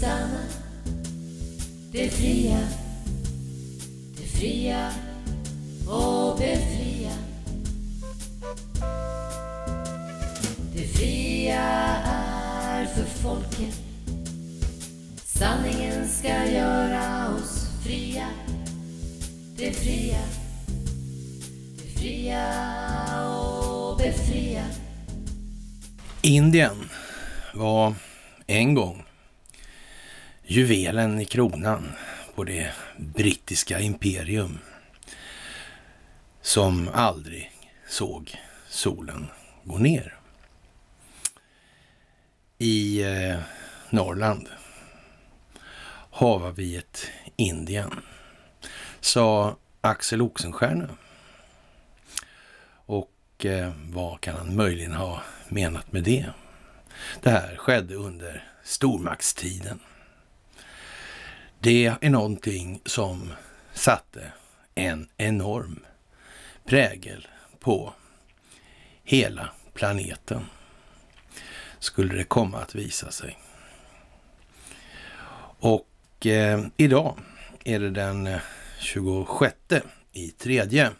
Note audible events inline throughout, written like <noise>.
estaba, decía. delen i kronan på det brittiska imperium som aldrig såg solen gå ner. I eh, Norrland havar vi ett Indien, sa Axel Oxenstierna. Och eh, vad kan han möjligen ha menat med det? Det här skedde under stormaktstiden. Det är någonting som satte en enorm prägel på hela planeten. Skulle det komma att visa sig. Och eh, idag är det den 26 eh, i tredje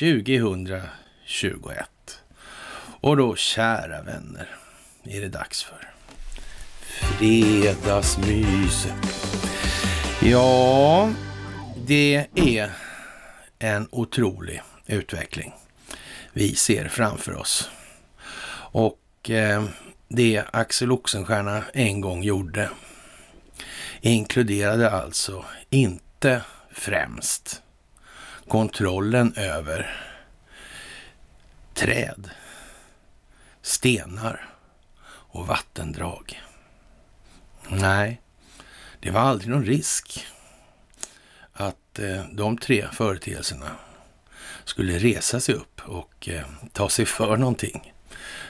2021. Och då, kära vänner, är det dags för Fredagsmys. Ja, det är en otrolig utveckling vi ser framför oss. Och eh, det Axel Oxenstierna en gång gjorde inkluderade alltså inte främst kontrollen över träd, stenar och vattendrag. Nej, det var aldrig någon risk att eh, de tre företeelserna skulle resa sig upp och eh, ta sig för någonting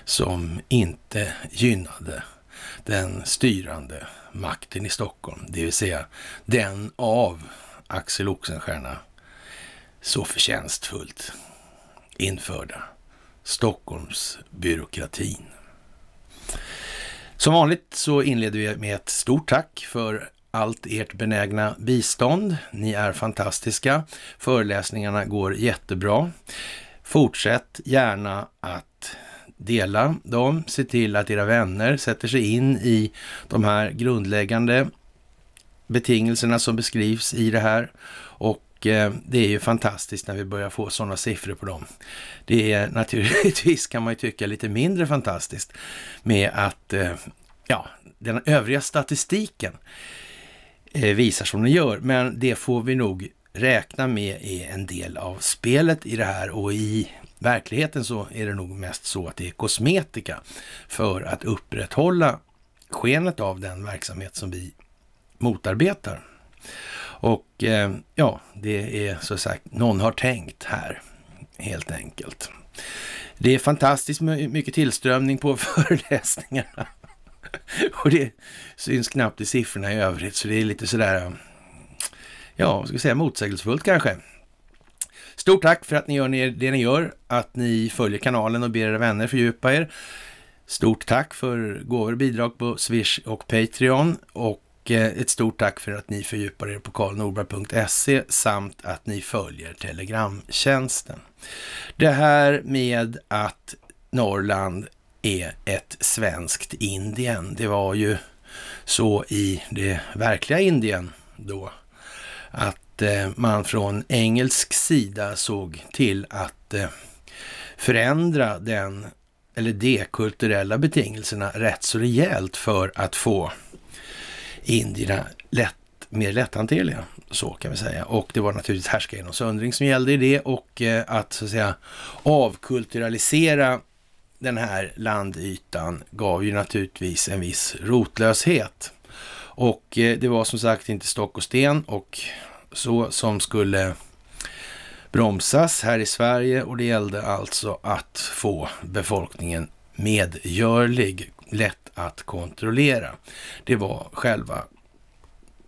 som inte gynnade den styrande makten i Stockholm, det vill säga den av Axel Oxenstierna så förtjänstfullt införda Stockholmsbyråkratin. Som vanligt så inleder vi med ett stort tack för allt ert benägna bistånd. Ni är fantastiska. Föreläsningarna går jättebra. Fortsätt gärna att dela dem. Se till att era vänner sätter sig in i de här grundläggande betingelserna som beskrivs i det här Eh, det är ju fantastiskt när vi börjar få sådana siffror på dem. Det är <laughs> naturligtvis kan man ju tycka lite mindre fantastiskt med att eh, ja, den övriga statistiken eh, visar som den gör. Men det får vi nog räkna med är en del av spelet i det här och i verkligheten så är det nog mest så att det är kosmetika för att upprätthålla skenet av den verksamhet som vi motarbetar. Och eh, ja, det är så sagt, någon har tänkt här helt enkelt. Det är fantastiskt mycket tillströmning på <laughs> föreläsningarna. Och det syns knappt i siffrorna i övrigt, så det är lite sådär, ja, ska vi säga motsägelsefullt kanske. Stort tack för att ni gör det ni gör, att ni följer kanalen och ber era vänner fördjupa er. Stort tack för gåvor och bidrag på Swish och Patreon och Eh, ett stort tack för att ni fördjupar er på karlnorberg.se samt att ni följer Telegramtjänsten. Det här med att Norrland är ett svenskt Indien. Det var ju så i det verkliga Indien då att eh, man från engelsk sida såg till att eh, förändra den eller de kulturella betingelserna rätt så rejält för att få indierna lätt, mer lätthanterliga. Så kan vi säga. Och det var naturligtvis härskaren och söndring som gällde i det och eh, att så att säga avkulturalisera den här landytan gav ju naturligtvis en viss rotlöshet. Och eh, det var som sagt inte stock och sten och så som skulle bromsas här i Sverige och det gällde alltså att få befolkningen medgörlig, lätt att kontrollera. Det var själva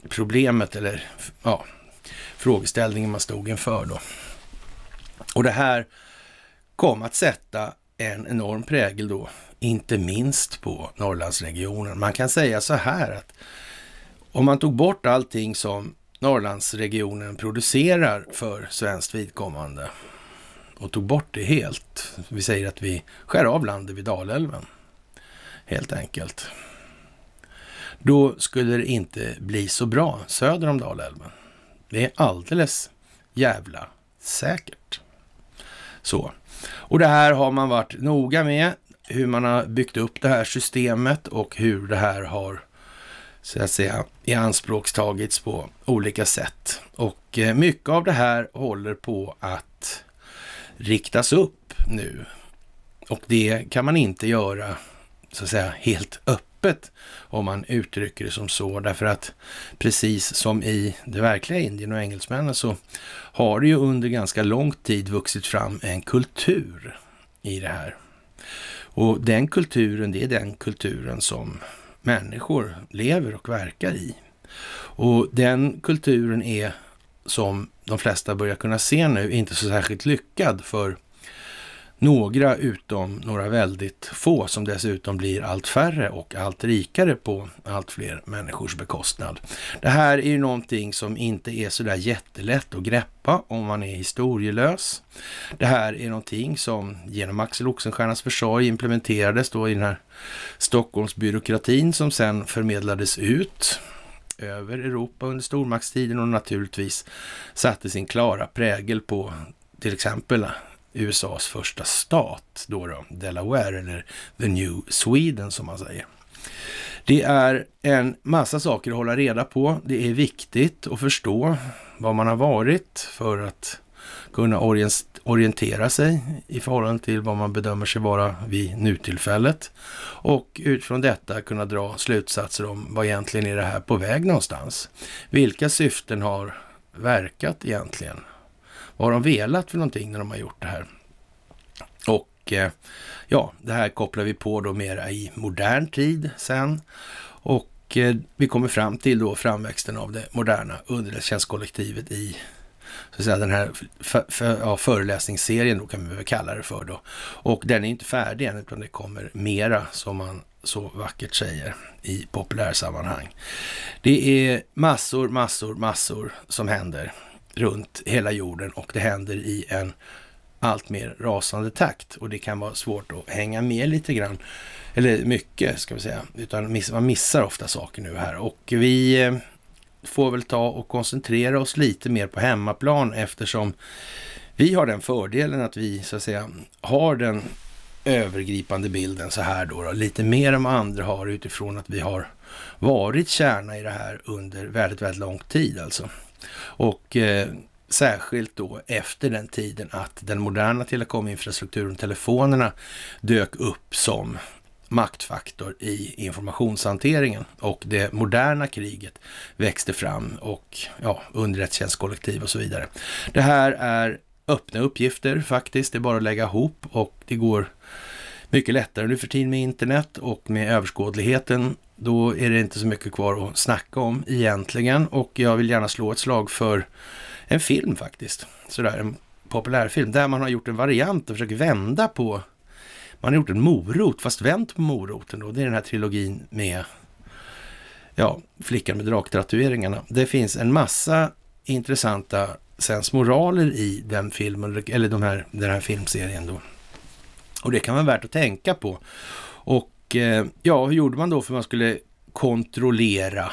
problemet eller ja, frågeställningen man stod inför då. Och det här kom att sätta en enorm prägel då, inte minst på Norrlandsregionen. Man kan säga så här att om man tog bort allting som Norrlandsregionen producerar för svenskt vidkommande och tog bort det helt. Vi säger att vi skär av landet vid Dalälven helt enkelt. Då skulle det inte bli så bra söder om Dalälven. Det är alldeles jävla säkert. Så. Och det här har man varit noga med, hur man har byggt upp det här systemet och hur det här har så att säga i anspråkstagits på olika sätt. Och eh, mycket av det här håller på att riktas upp nu. Och det kan man inte göra så att säga helt öppet om man uttrycker det som så. Därför att precis som i det verkliga Indien och engelsmännen så har det ju under ganska lång tid vuxit fram en kultur i det här. Och den kulturen, det är den kulturen som människor lever och verkar i. Och den kulturen är, som de flesta börjar kunna se nu, inte så särskilt lyckad för några utom några väldigt få som dessutom blir allt färre och allt rikare på allt fler människors bekostnad. Det här är ju någonting som inte är sådär jättelätt att greppa om man är historielös. Det här är någonting som genom Axel Oxenstiernas försorg implementerades då i den här Stockholmsbyråkratin som sen förmedlades ut över Europa under stormaktstiden och naturligtvis satte sin klara prägel på till exempel USAs första stat, då, då Delaware, eller The New Sweden som man säger. Det är en massa saker att hålla reda på. Det är viktigt att förstå vad man har varit för att kunna orientera sig i förhållande till vad man bedömer sig vara vid nutillfället. Och utifrån detta kunna dra slutsatser om vad egentligen är det här på väg någonstans. Vilka syften har verkat egentligen? Vad har de velat för någonting när de har gjort det här? Och eh, ja, det här kopplar vi på då mera i modern tid sen. Och eh, vi kommer fram till då framväxten av det moderna underrättelsetjänstkollektivet i så att säga, den här för, för, ja, föreläsningsserien då kan vi väl kalla det för då. Och den är inte färdig än utan det kommer mera som man så vackert säger i populärsammanhang. Det är massor, massor, massor som händer runt hela jorden och det händer i en allt mer rasande takt och det kan vara svårt att hänga med lite grann, eller mycket ska vi säga, utan man missar ofta saker nu här och vi eh, får väl ta och koncentrera oss lite mer på hemmaplan eftersom vi har den fördelen att vi så att säga har den övergripande bilden så här då, då lite mer än vad andra har utifrån att vi har varit kärna i det här under väldigt, väldigt lång tid alltså. Och eh, särskilt då efter den tiden att den moderna telekominfrastrukturen, telefonerna, dök upp som maktfaktor i informationshanteringen och det moderna kriget växte fram och ja, underrättelsetjänstkollektiv och så vidare. Det här är öppna uppgifter faktiskt, det är bara att lägga ihop och det går mycket lättare nu för tiden med internet och med överskådligheten. Då är det inte så mycket kvar att snacka om egentligen och jag vill gärna slå ett slag för en film faktiskt. Sådär, en populärfilm där man har gjort en variant och försöker vända på man har gjort en morot, fast vänt på moroten då. Det är den här trilogin med ja, Flickan med draktatueringarna. Det finns en massa intressanta sensmoraler i den filmen, eller de här, den här filmserien då. Och det kan vara värt att tänka på. Och eh, ja, hur gjorde man då för man skulle kontrollera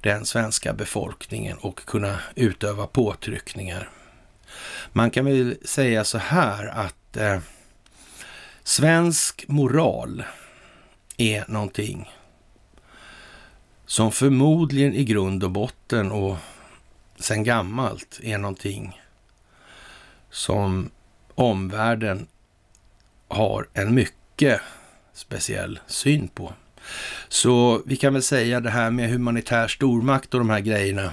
den svenska befolkningen och kunna utöva påtryckningar? Man kan väl säga så här att eh, svensk moral är någonting som förmodligen i grund och botten och sen gammalt är någonting som omvärlden har en mycket speciell syn på. Så vi kan väl säga det här med humanitär stormakt och de här grejerna.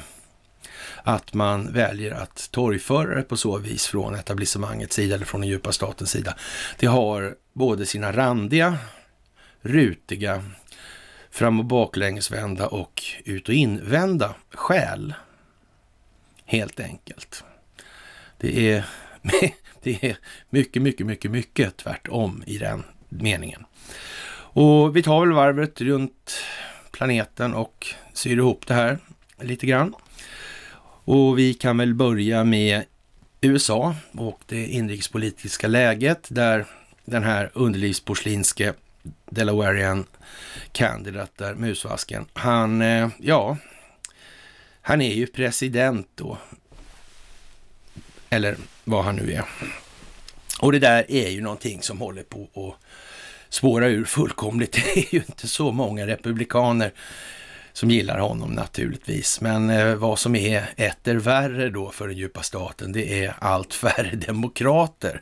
Att man väljer att torgföra det på så vis från etablissemangets sida eller från den djupa statens sida. Det har både sina randiga, rutiga, fram och baklängesvända och ut och invända skäl. Helt enkelt. Det är <laughs> det är mycket, mycket, mycket, mycket tvärtom i den meningen. Och vi tar väl varvet runt planeten och syr ihop det här lite grann. Och vi kan väl börja med USA och det inrikespolitiska läget där den här underlivsporslinske Delawarean kandidat där, musvasken, han, eh, ja, han är ju president då eller vad han nu är. Och det där är ju någonting som håller på att spåra ur fullkomligt. <laughs> Det är ju inte så många republikaner som gillar honom naturligtvis. Men eh, vad som är etter värre då för den djupa staten, det är allt <laughs> färre demokrater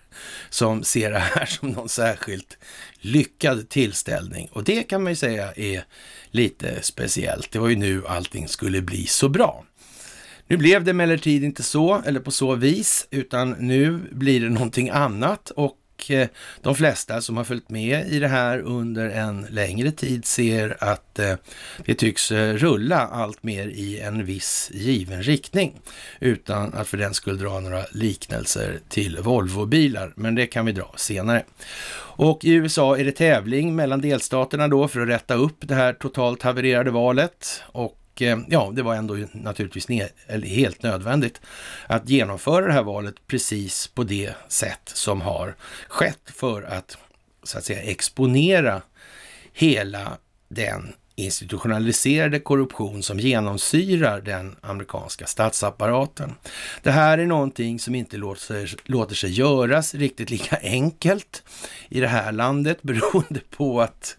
som ser det här som någon särskilt lyckad tillställning. Och det kan man ju säga är lite speciellt. Det var ju nu allting skulle bli så bra. Nu blev det emellertid inte så, eller på så vis, utan nu blir det någonting annat och eh, de flesta som har följt med i det här under en längre tid ser att eh, det tycks eh, rulla allt mer i en viss given riktning utan att för den skulle dra några liknelser till Volvobilar, men det kan vi dra senare. Och i USA är det tävling mellan delstaterna då för att rätta upp det här totalt havererade valet och Eh, ja, det var ändå naturligtvis helt nödvändigt att genomföra det här valet precis på det sätt som har skett för att så att säga exponera hela den institutionaliserade korruption som genomsyrar den amerikanska statsapparaten. Det här är någonting som inte låter sig, låter sig göras riktigt lika enkelt i det här landet <laughs> beroende på att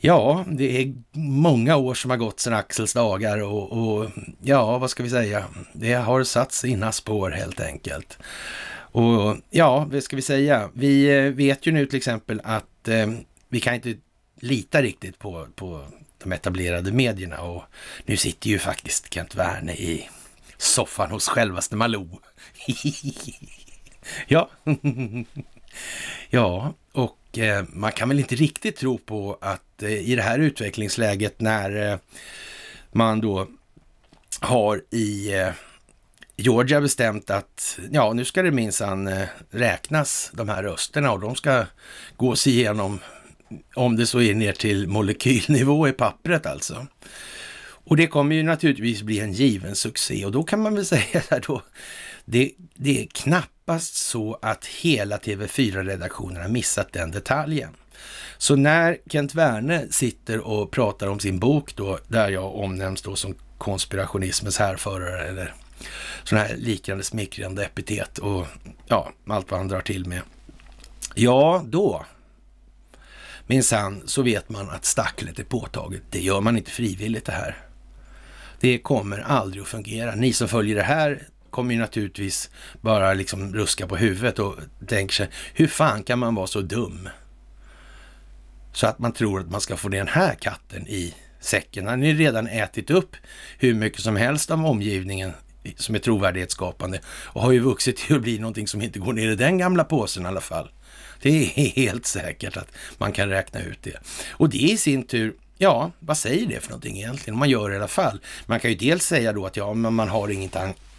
Ja, det är många år som har gått sedan Axels dagar och, och ja, vad ska vi säga? Det har satt sina spår helt enkelt. Och ja, vad ska vi säga? Vi eh, vet ju nu till exempel att eh, vi kan inte lita riktigt på, på de etablerade medierna och nu sitter ju faktiskt Kent Werner i soffan hos självaste Malou. <laughs> ja. <laughs> ja, och Eh, man kan väl inte riktigt tro på att eh, i det här utvecklingsläget när eh, man då har i Georgia bestämt att ja, nu ska det minsann räknas de här rösterna och de ska gås igenom om det så är ner till molekylnivå i pappret alltså. Och det kommer ju naturligtvis bli en given succé och då kan man väl <laughs> säga att det, det är knappt knappast så att hela TV4-redaktionen har missat den detaljen. Så när Kent Werne sitter och pratar om sin bok då, där jag omnämns då som konspirationismens härförare eller sådana här liknande smickrande epitet och ja, allt vad han drar till med. Ja, då minsann så vet man att stacklet är påtaget. Det gör man inte frivilligt det här. Det kommer aldrig att fungera. Ni som följer det här kommer ju naturligtvis bara liksom ruska på huvudet och tänker sig, hur fan kan man vara så dum? Så att man tror att man ska få den här katten i säcken. Han har ju redan ätit upp hur mycket som helst av omgivningen som är trovärdighetsskapande och har ju vuxit till att bli någonting som inte går ner i den gamla påsen i alla fall. Det är <laughs> helt säkert att man kan räkna ut det. Och det i sin tur ja, vad säger det för någonting egentligen? Man gör det i alla fall. Man kan ju dels säga då att ja, men man har inget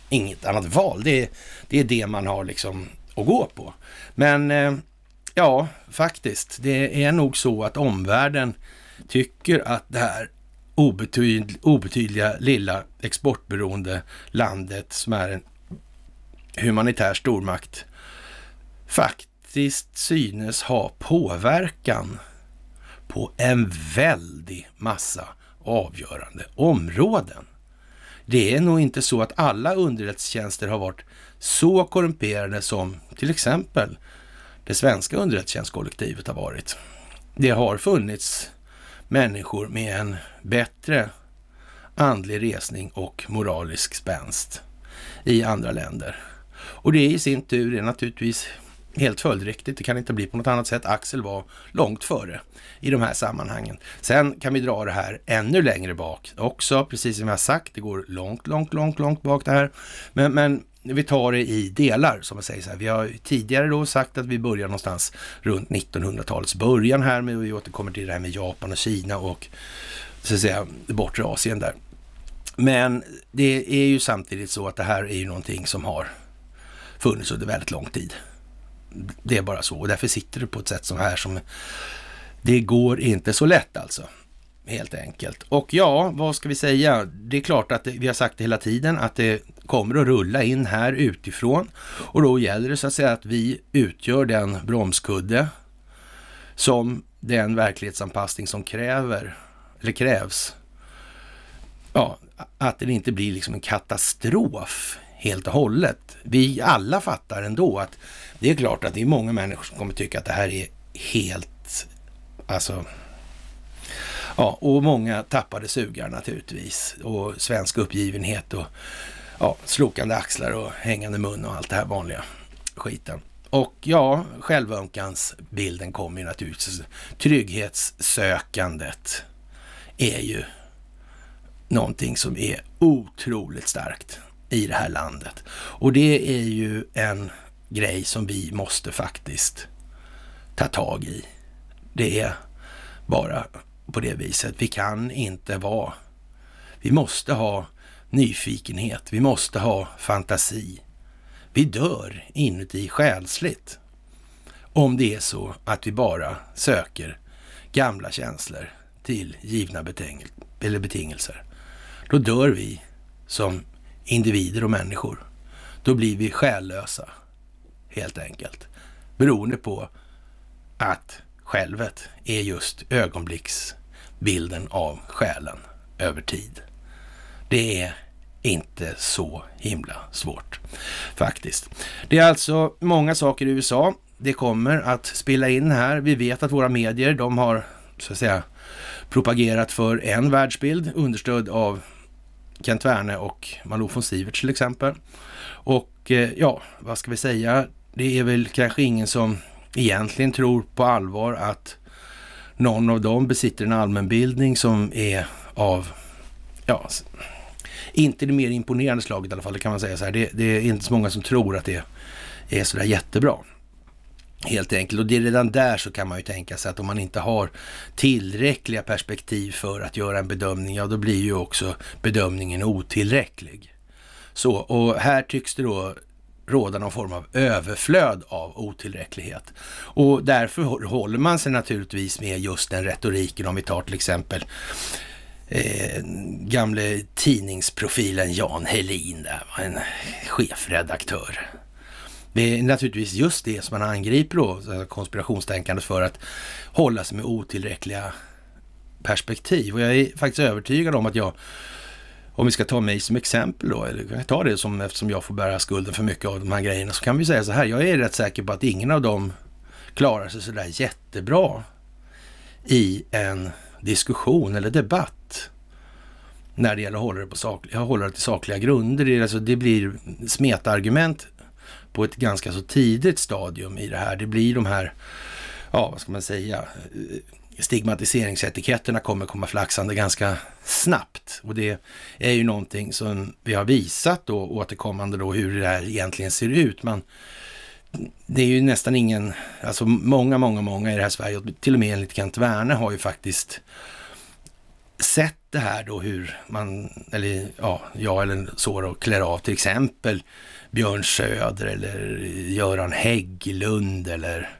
inget annat val. Det, är det, är det man har liksom att gå på. Men eh, ja, faktiskt, det är nog så att omvärlden tycker att det här obetyd, obetydliga lilla exportberoende landet som är en humanitär stormakt faktiskt synes ha påverkan på en väldig massa avgörande områden. Det är nog inte så att alla underrättelsetjänster har varit så korrumperade som till exempel det svenska underrättelsetjänstkollektivet har varit. Det har funnits människor med en bättre andlig resning och moralisk spänst i andra länder. Och det i sin tur är naturligtvis Helt följdriktigt, det kan inte bli på något annat sätt. Axel var långt före i de här sammanhangen. Sen kan vi dra det här ännu längre bak också, precis som jag sagt. Det går långt, långt, långt, långt bak det här. Men, men vi tar det i delar, som man säger så här. Vi har tidigare då sagt att vi börjar någonstans runt 1900-talets början här, men vi återkommer till det här med Japan och Kina och så att säga bortre Asien där. Men det är ju samtidigt så att det här är ju någonting som har funnits under väldigt lång tid. Det är bara så och därför sitter du på ett sätt som här som det går inte så lätt alltså. Helt enkelt. Och ja, vad ska vi säga? Det är klart att vi har sagt det hela tiden att det kommer att rulla in här utifrån och då gäller det så att säga att vi utgör den bromskudde som den verklighetsanpassning som kräver, eller krävs. Ja, att det inte blir liksom en katastrof helt och hållet. Vi alla fattar ändå att det är klart att det är många människor som kommer tycka att det här är helt, alltså, ja, och många tappade sugar naturligtvis och svensk uppgivenhet och ja, slokande axlar och hängande mun och allt det här vanliga skiten. Och ja, självömkansbilden kommer ju naturligtvis. Trygghetssökandet är ju någonting som är otroligt starkt i det här landet. Och det är ju en grej som vi måste faktiskt ta tag i. Det är bara på det viset. Vi kan inte vara... Vi måste ha nyfikenhet. Vi måste ha fantasi. Vi dör inuti själsligt om det är så att vi bara söker gamla känslor till givna beting eller betingelser. Då dör vi som individer och människor. Då blir vi själlösa helt enkelt. Beroende på att självet är just ögonblicksbilden av själen över tid. Det är inte så himla svårt faktiskt. Det är alltså många saker i USA. Det kommer att spilla in här. Vi vet att våra medier, de har så att säga propagerat för en världsbild understödd av Kent Werne och Malou von Sivert till exempel. Och eh, ja, vad ska vi säga? det är väl kanske ingen som egentligen tror på allvar att någon av dem besitter en allmänbildning som är av, ja, inte det mer imponerande slaget i alla fall, det kan man säga så här. Det, det är inte så många som tror att det är sådär jättebra. Helt enkelt. Och det är redan där så kan man ju tänka sig att om man inte har tillräckliga perspektiv för att göra en bedömning, ja då blir ju också bedömningen otillräcklig. Så, och här tycks det då råda någon form av överflöd av otillräcklighet. Och därför håller man sig naturligtvis med just den retoriken. Om vi tar till exempel eh, gamle tidningsprofilen Jan Helin, där, en chefredaktör. Det är naturligtvis just det som man angriper då, konspirationstänkandet för att hålla sig med otillräckliga perspektiv. Och jag är faktiskt övertygad om att jag om vi ska ta mig som exempel då, eller kan ta det som eftersom jag får bära skulden för mycket av de här grejerna, så kan vi säga så här, jag är rätt säker på att ingen av dem klarar sig sådär jättebra i en diskussion eller debatt när det gäller att hålla det, på sakliga, hålla det till sakliga grunder. Det, alltså, det blir smetargument på ett ganska så tidigt stadium i det här. Det blir de här, ja vad ska man säga, stigmatiseringsetiketterna kommer komma flaxande ganska snabbt. Och det är ju någonting som vi har visat då återkommande då hur det här egentligen ser ut. Man, det är ju nästan ingen, alltså många, många, många i det här Sverige, till och med enligt Kent Werner har ju faktiskt sett det här då hur man, eller ja, jag eller så då, klär av till exempel Björn Söder eller Göran Hägglund eller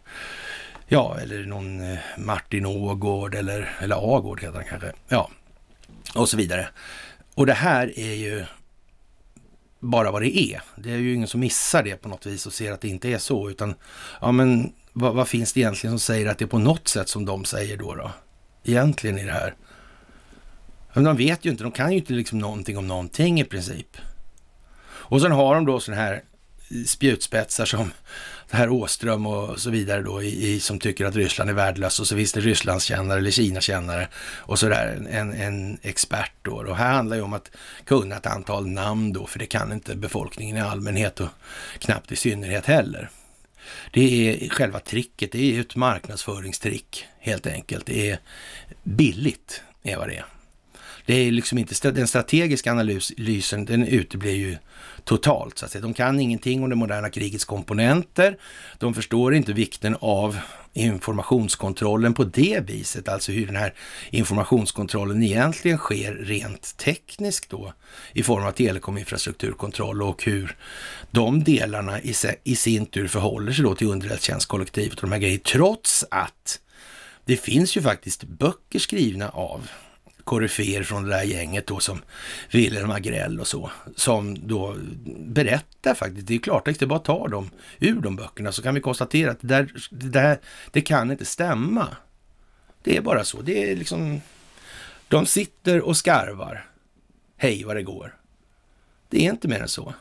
Ja, eller någon eh, Martin Ågård eller, eller Agård heter han kanske. Ja, och så vidare. Och det här är ju bara vad det är. Det är ju ingen som missar det på något vis och ser att det inte är så, utan ja, men vad, vad finns det egentligen som säger att det är på något sätt som de säger då, då? Egentligen i det här. Men de vet ju inte, de kan ju inte liksom någonting om någonting i princip. Och sen har de då sådana här eh, spjutspetsar som herr Åström och så vidare då i, i, som tycker att Ryssland är värdelöst och så finns det Rysslandskännare eller Kinakännare och sådär en, en expert då. Och här handlar det om att kunna ett antal namn då, för det kan inte befolkningen i allmänhet och knappt i synnerhet heller. Det är själva tricket, det är ett marknadsföringstrick helt enkelt. Det är billigt, är vad det är. Det är liksom inte, den strategiska analysen den uteblir ju totalt. Så att säga. De kan ingenting om det moderna krigets komponenter. De förstår inte vikten av informationskontrollen på det viset, alltså hur den här informationskontrollen egentligen sker rent tekniskt då i form av telekominfrastrukturkontroll och hur de delarna i, i sin tur förhåller sig då till underrättelsetjänstkollektivet och de här grejerna, trots att det finns ju faktiskt böcker skrivna av koryféer från det där gänget då som Wilhelm Agrell och så, som då berättar faktiskt, det är klartext, det är bara att ta dem ur de böckerna så kan vi konstatera att det, där, det, här, det kan inte stämma. Det är bara så, det är liksom, de sitter och skarvar, hej vad det går. Det är inte mer än så.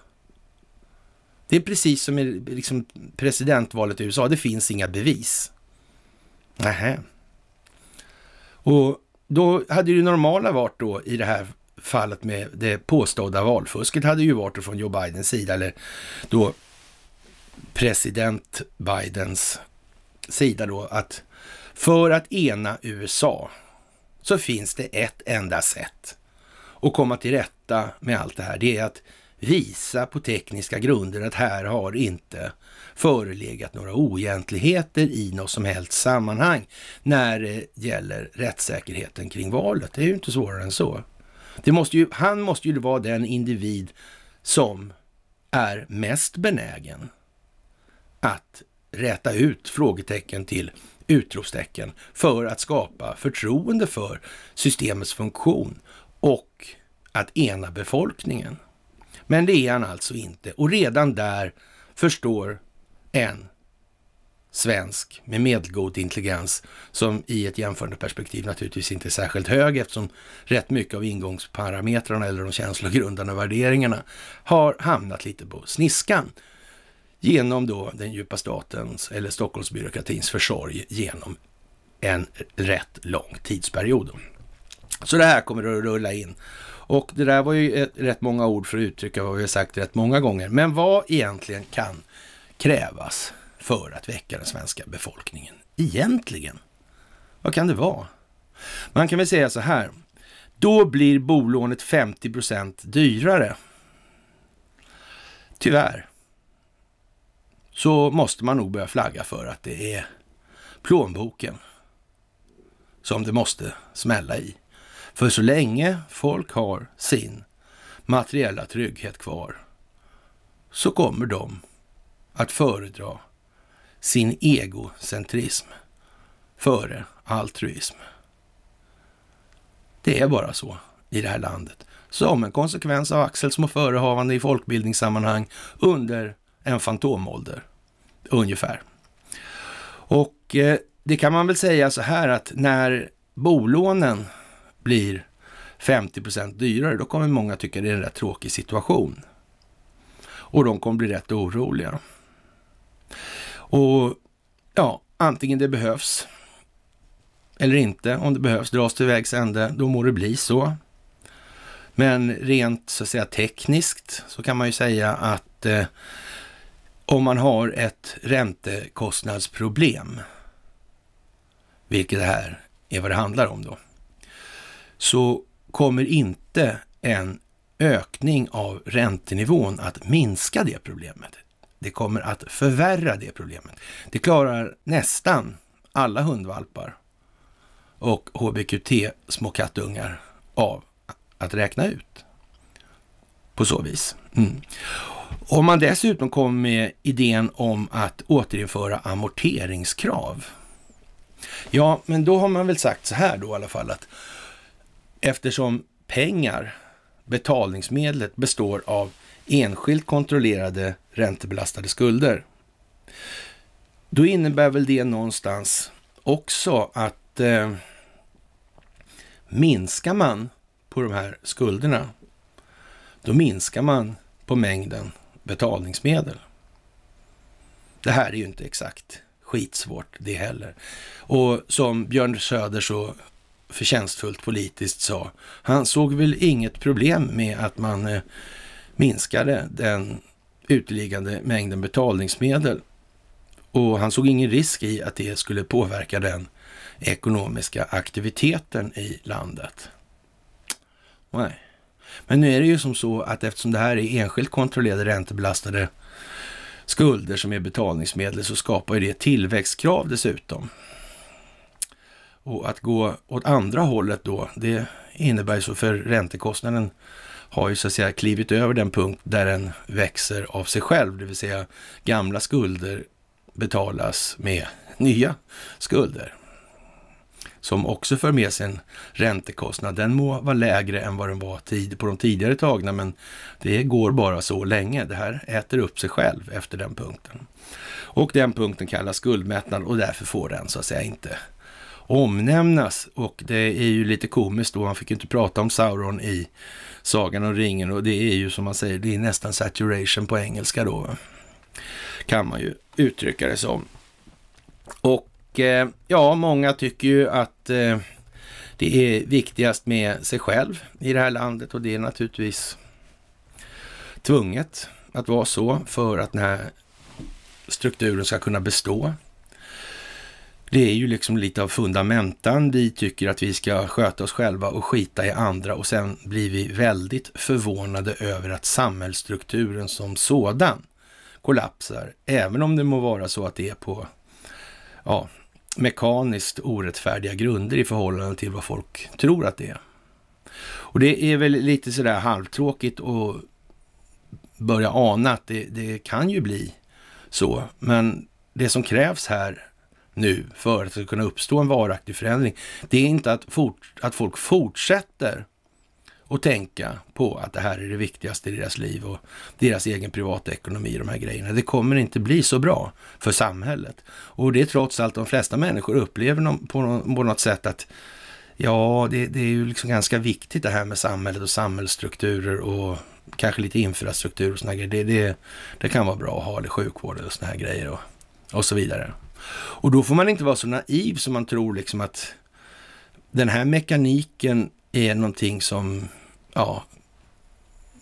Det är precis som i liksom, presidentvalet i USA, det finns inga bevis. Nähä. Och då hade det normala varit då i det här fallet med det påstådda valfusket hade ju varit från Joe Bidens sida eller då president Bidens sida då att för att ena USA så finns det ett enda sätt att komma till rätta med allt det här. Det är att visa på tekniska grunder att här har inte förelegat några oegentligheter i något som helst sammanhang när det gäller rättssäkerheten kring valet. Det är ju inte svårare än så. Det måste ju, han måste ju vara den individ som är mest benägen att räta ut frågetecken till utropstecken för att skapa förtroende för systemets funktion och att ena befolkningen. Men det är han alltså inte. Och redan där förstår en svensk med medelgod intelligens som i ett jämförande perspektiv naturligtvis inte är särskilt hög eftersom rätt mycket av ingångsparametrarna eller de känslogrundande värderingarna har hamnat lite på sniskan genom då den djupa statens eller Stockholmsbyråkratins försorg genom en rätt lång tidsperiod. Så det här kommer att rulla in och det där var ju ett, rätt många ord för att uttrycka vad vi har sagt rätt många gånger. Men vad egentligen kan krävas för att väcka den svenska befolkningen? Egentligen? Vad kan det vara? Man kan väl säga så här. Då blir bolånet 50 procent dyrare. Tyvärr. Så måste man nog börja flagga för att det är plånboken som det måste smälla i. För så länge folk har sin materiella trygghet kvar så kommer de att föredra sin egocentrism före altruism. Det är bara så i det här landet som en konsekvens av Axels små förehavande i folkbildningssammanhang under en fantomålder ungefär. Och eh, det kan man väl säga så här att när bolånen blir 50 procent dyrare, då kommer många tycka det är en rätt tråkig situation. Och de kommer bli rätt oroliga. Och ja, antingen det behövs eller inte. Om det behövs dras till vägs ände, då må det bli så. Men rent så att säga tekniskt så kan man ju säga att eh, om man har ett räntekostnadsproblem, vilket det här är vad det handlar om då, så kommer inte en ökning av räntenivån att minska det problemet. Det kommer att förvärra det problemet. Det klarar nästan alla hundvalpar och HBQT små kattungar av att räkna ut på så vis. Mm. Om man dessutom kommer med idén om att återinföra amorteringskrav. Ja, men då har man väl sagt så här då i alla fall att Eftersom pengar, betalningsmedlet, består av enskilt kontrollerade räntebelastade skulder. Då innebär väl det någonstans också att eh, minskar man på de här skulderna, då minskar man på mängden betalningsmedel. Det här är ju inte exakt skitsvårt det heller. Och som Björn Söder så förtjänstfullt politiskt sa. Han såg väl inget problem med att man eh, minskade den uteliggande mängden betalningsmedel och han såg ingen risk i att det skulle påverka den ekonomiska aktiviteten i landet. Nej. Men nu är det ju som så att eftersom det här är enskilt kontrollerade räntebelastade skulder som är betalningsmedel så skapar ju det tillväxtkrav dessutom. Och att gå åt andra hållet då, det innebär ju så för räntekostnaden har ju så att säga klivit över den punkt där den växer av sig själv, det vill säga gamla skulder betalas med nya skulder som också för med sig en räntekostnad. Den må vara lägre än vad den var tid, på de tidigare tagna, men det går bara så länge. Det här äter upp sig själv efter den punkten. Och den punkten kallas skuldmättnad och därför får den så att säga inte omnämnas. Och det är ju lite komiskt då, han fick ju inte prata om Sauron i Sagan om ringen och det är ju som man säger, det är nästan saturation på engelska då. Kan man ju uttrycka det som. Och eh, ja, många tycker ju att eh, det är viktigast med sig själv i det här landet och det är naturligtvis tvunget att vara så för att den här strukturen ska kunna bestå. Det är ju liksom lite av fundamentan. Vi tycker att vi ska sköta oss själva och skita i andra och sen blir vi väldigt förvånade över att samhällsstrukturen som sådan kollapsar. Även om det må vara så att det är på ja, mekaniskt orättfärdiga grunder i förhållande till vad folk tror att det är. Och det är väl lite sådär halvtråkigt att börja ana att det, det kan ju bli så. Men det som krävs här nu för att det ska kunna uppstå en varaktig förändring. Det är inte att, fort, att folk fortsätter att tänka på att det här är det viktigaste i deras liv och deras egen privatekonomi. De här grejerna. Det kommer inte bli så bra för samhället. Och det är trots allt de flesta människor upplever på något sätt att ja, det, det är ju liksom ganska viktigt det här med samhället och samhällsstrukturer och kanske lite infrastruktur och sådana grejer. Det, det, det kan vara bra att ha, eller sjukvård och sådana här grejer och, och så vidare. Och då får man inte vara så naiv som man tror liksom att den här mekaniken är någonting som ja,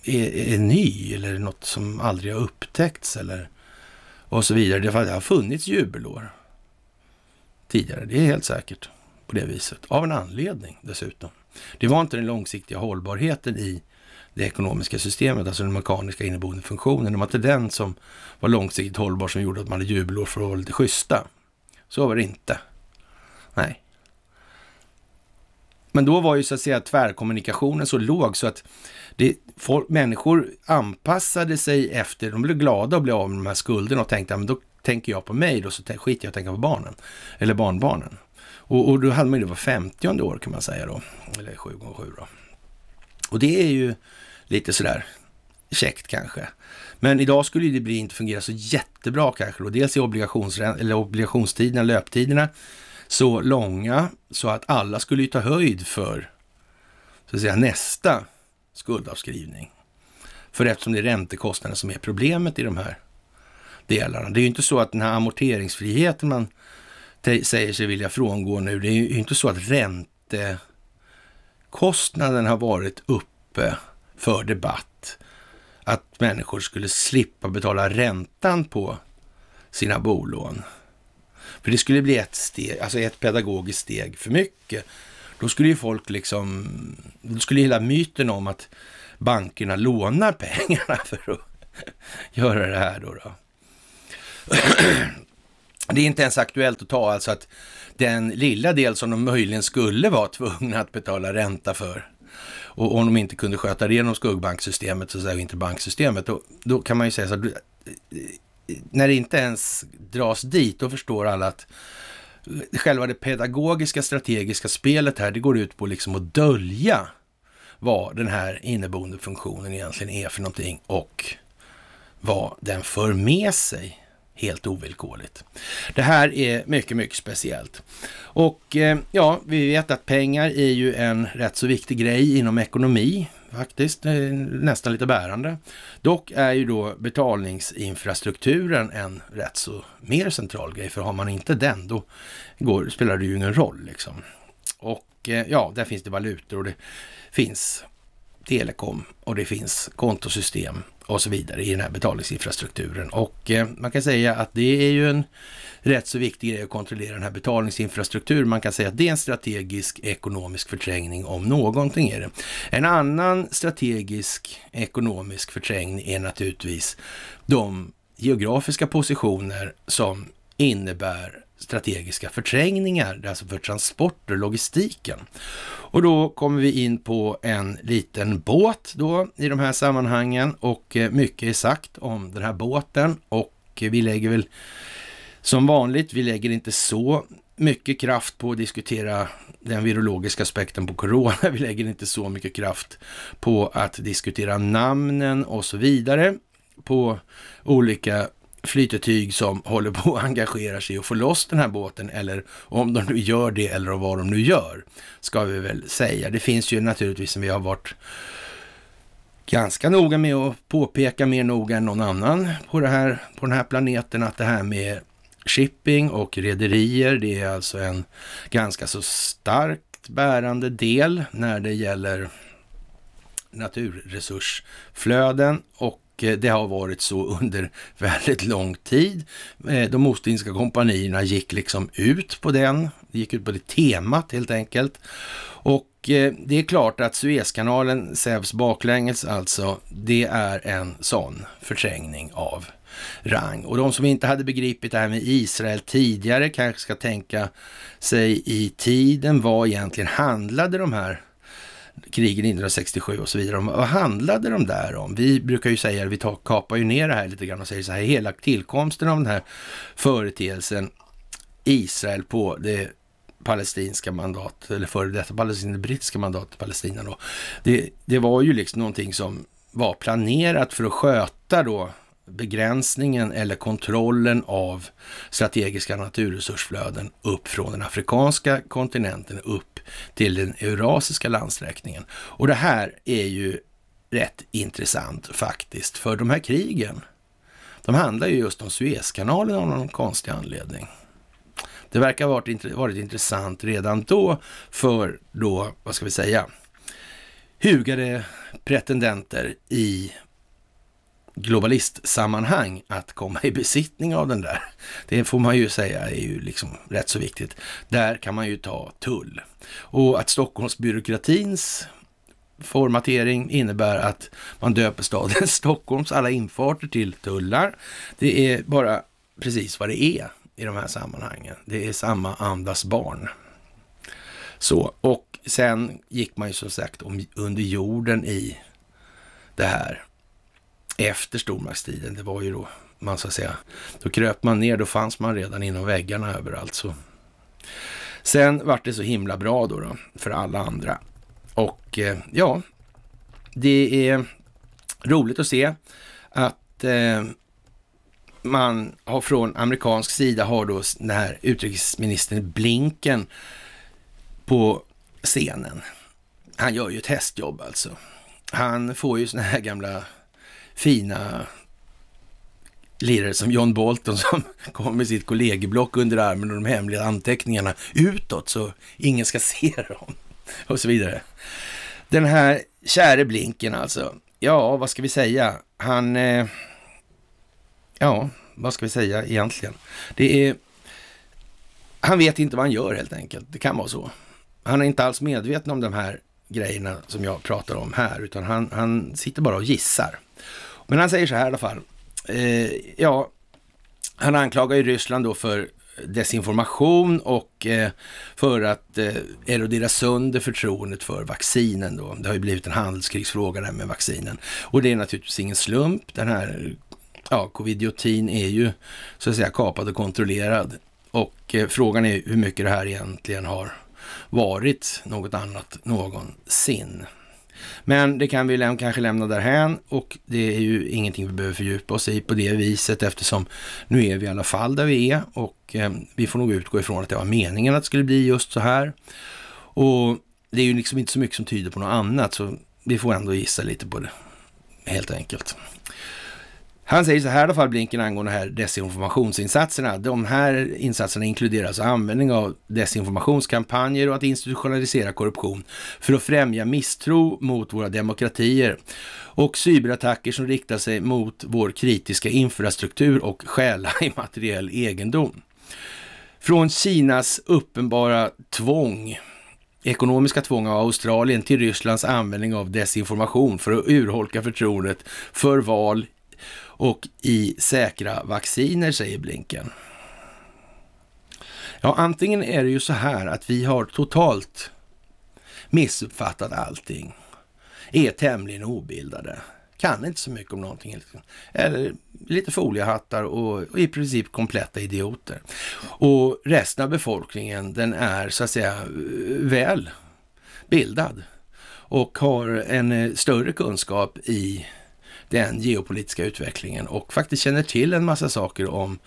är, är ny eller något som aldrig har upptäckts eller och så vidare. Det har funnits jubelår tidigare, det är helt säkert på det viset. Av en anledning dessutom. Det var inte den långsiktiga hållbarheten i det ekonomiska systemet, alltså den mekaniska inneboende funktionen. Det var inte den som var långsiktigt hållbar som gjorde att man hade jubelår för att vara lite schyssta. Så var det inte. Nej. Men då var ju så att säga tvärkommunikationen så låg så att det, folk, människor anpassade sig efter, de blev glada och blev av med de här skulderna och tänkte, ja, men då tänker jag på mig då, så skiter jag och tänker på barnen. Eller barnbarnen. Och, och då hade man ju det var 50 år kan man säga då, eller 7 gånger 7 då. Och det är ju lite sådär käckt kanske. Men idag skulle det inte fungera så jättebra kanske då. Dels är obligations, eller obligationstiderna, löptiderna, så långa så att alla skulle ta höjd för så att säga, nästa skuldavskrivning. För eftersom det är räntekostnaden som är problemet i de här delarna. Det är ju inte så att den här amorteringsfriheten man säger sig vilja frångå nu, det är ju inte så att räntekostnaden har varit uppe för debatt att människor skulle slippa betala räntan på sina bolån. För det skulle bli ett, steg, alltså ett pedagogiskt steg för mycket. Då skulle ju folk liksom, då skulle hela myten om att bankerna lånar pengarna <laughs> för att göra det här då. då. <clears throat> Det är inte ens aktuellt att ta alltså att den lilla del som de möjligen skulle vara tvungna att betala ränta för och om de inte kunde sköta det genom skuggbanksystemet och, så där, och inte banksystemet, då, då kan man ju säga så att när det inte ens dras dit, då förstår alla att själva det pedagogiska strategiska spelet här, det går ut på liksom att dölja vad den här inneboende funktionen egentligen är för någonting och vad den för med sig helt ovillkorligt. Det här är mycket, mycket speciellt. Och eh, ja, vi vet att pengar är ju en rätt så viktig grej inom ekonomi faktiskt, eh, nästan lite bärande. Dock är ju då betalningsinfrastrukturen en rätt så mer central grej, för har man inte den då går, spelar det ju ingen roll liksom. Och eh, ja, där finns det valutor och det finns telekom och det finns kontosystem och så vidare i den här betalningsinfrastrukturen. Och eh, man kan säga att det är ju en rätt så viktig grej att kontrollera den här betalningsinfrastrukturen. Man kan säga att det är en strategisk ekonomisk förträngning om någonting är det. En annan strategisk ekonomisk förträngning är naturligtvis de geografiska positioner som innebär strategiska förträngningar, alltså för transporter, logistiken. Och då kommer vi in på en liten båt då i de här sammanhangen och eh, mycket är sagt om den här båten och vi lägger väl som vanligt, vi lägger inte så mycket kraft på att diskutera den virologiska aspekten på corona. <laughs> Vi lägger inte så mycket kraft på att diskutera namnen och så vidare på olika flytetyg som håller på att engagera sig och få loss den här båten eller om de nu gör det eller vad de nu gör, ska vi väl säga. Det finns ju naturligtvis som vi har varit ganska noga med att påpeka mer noga än någon annan på, det här, på den här planeten att det här med shipping och rederier, det är alltså en ganska så starkt bärande del när det gäller naturresursflöden och Eh, det har varit så <laughs> under väldigt lång tid. Eh, de Ostindiska kompanierna gick liksom ut på den, gick ut på det temat helt enkelt. Och eh, det är klart att Suezkanalen sävs baklänges alltså, det är en sån förträngning av rang. Och de som inte hade begripit det här med Israel tidigare kanske ska tänka sig i tiden, vad egentligen handlade de här krigen 1967 och så vidare. Vad handlade de där om? Vi brukar ju säga, vi kapar ju ner det här lite grann och säger så här, hela tillkomsten av den här företeelsen Israel på det palestinska mandat, eller före detta palestinska, brittiska mandatet Palestina då. Det, det var ju liksom någonting som var planerat för att sköta då begränsningen eller kontrollen av strategiska naturresursflöden upp från den afrikanska kontinenten upp till den eurasiska landsträckningen. Och det här är ju rätt intressant faktiskt, för de här krigen, de handlar ju just om Suezkanalen av någon konstig anledning. Det verkar ha varit, varit intressant redan då för då, vad ska vi säga, hugade pretendenter i globalistsammanhang att komma i besittning av den där. Det får man ju säga är ju liksom rätt så viktigt. Där kan man ju ta tull. Och att Stockholmsbyråkratins formatering innebär att man döper staden <laughs> Stockholms alla infarter till tullar. Det är bara precis vad det är i de här sammanhangen. Det är samma andas barn. Så, och sen gick man ju som sagt under jorden i det här efter stormaktstiden, det var ju då man så att säga, då kröp man ner, då fanns man redan inom väggarna överallt. Så. Sen vart det så himla bra då, då för alla andra. Och eh, ja, det är roligt att se att eh, man har från amerikansk sida har då den här utrikesministern Blinken på scenen. Han gör ju ett hästjobb alltså. Han får ju såna här gamla fina lirare som John Bolton som <laughs> kom med sitt kollegieblock under armen och de hemliga anteckningarna utåt så ingen ska se dem <laughs> och så vidare. Den här käre Blinken alltså, ja vad ska vi säga? Han, eh, ja vad ska vi säga egentligen? Det är, han vet inte vad han gör helt enkelt, det kan vara så. Han är inte alls medveten om de här grejerna som jag pratar om här, utan han, han sitter bara och gissar. Men han säger så här i alla fall. Eh, ja, han anklagar ju Ryssland då för desinformation och eh, för att eh, erodera sönder förtroendet för vaccinen då. Det har ju blivit en handelskrigsfråga det här med vaccinen. Och det är naturligtvis ingen slump. Den här ja, covidiotin är ju så att säga kapad och kontrollerad. Och eh, frågan är hur mycket det här egentligen har varit något annat någonsin. Men det kan vi läm kanske lämna därhän och det är ju ingenting vi behöver fördjupa oss i på det viset eftersom nu är vi i alla fall där vi är och eh, vi får nog utgå ifrån att det var meningen att det skulle bli just så här. Och det är ju liksom inte så mycket som tyder på något annat så vi får ändå gissa lite på det helt enkelt. Han säger så här i alla fall, Blinken, angående här desinformationsinsatserna. De här insatserna inkluderar alltså användning av desinformationskampanjer och att institutionalisera korruption för att främja misstro mot våra demokratier och cyberattacker som riktar sig mot vår kritiska infrastruktur och stjäla <laughs> i materiell egendom. Från Kinas uppenbara tvång ekonomiska tvång av Australien till Rysslands användning av desinformation för att urholka förtroendet för val och i säkra vacciner, säger Blinken. Ja, antingen är det ju så här att vi har totalt missuppfattat allting, är tämligen obildade, kan inte så mycket om någonting, eller lite foliehattar och, och i princip kompletta idioter. Och resten av befolkningen, den är så att säga väl bildad och har en eh, större kunskap i den geopolitiska utvecklingen och faktiskt känner till en massa saker om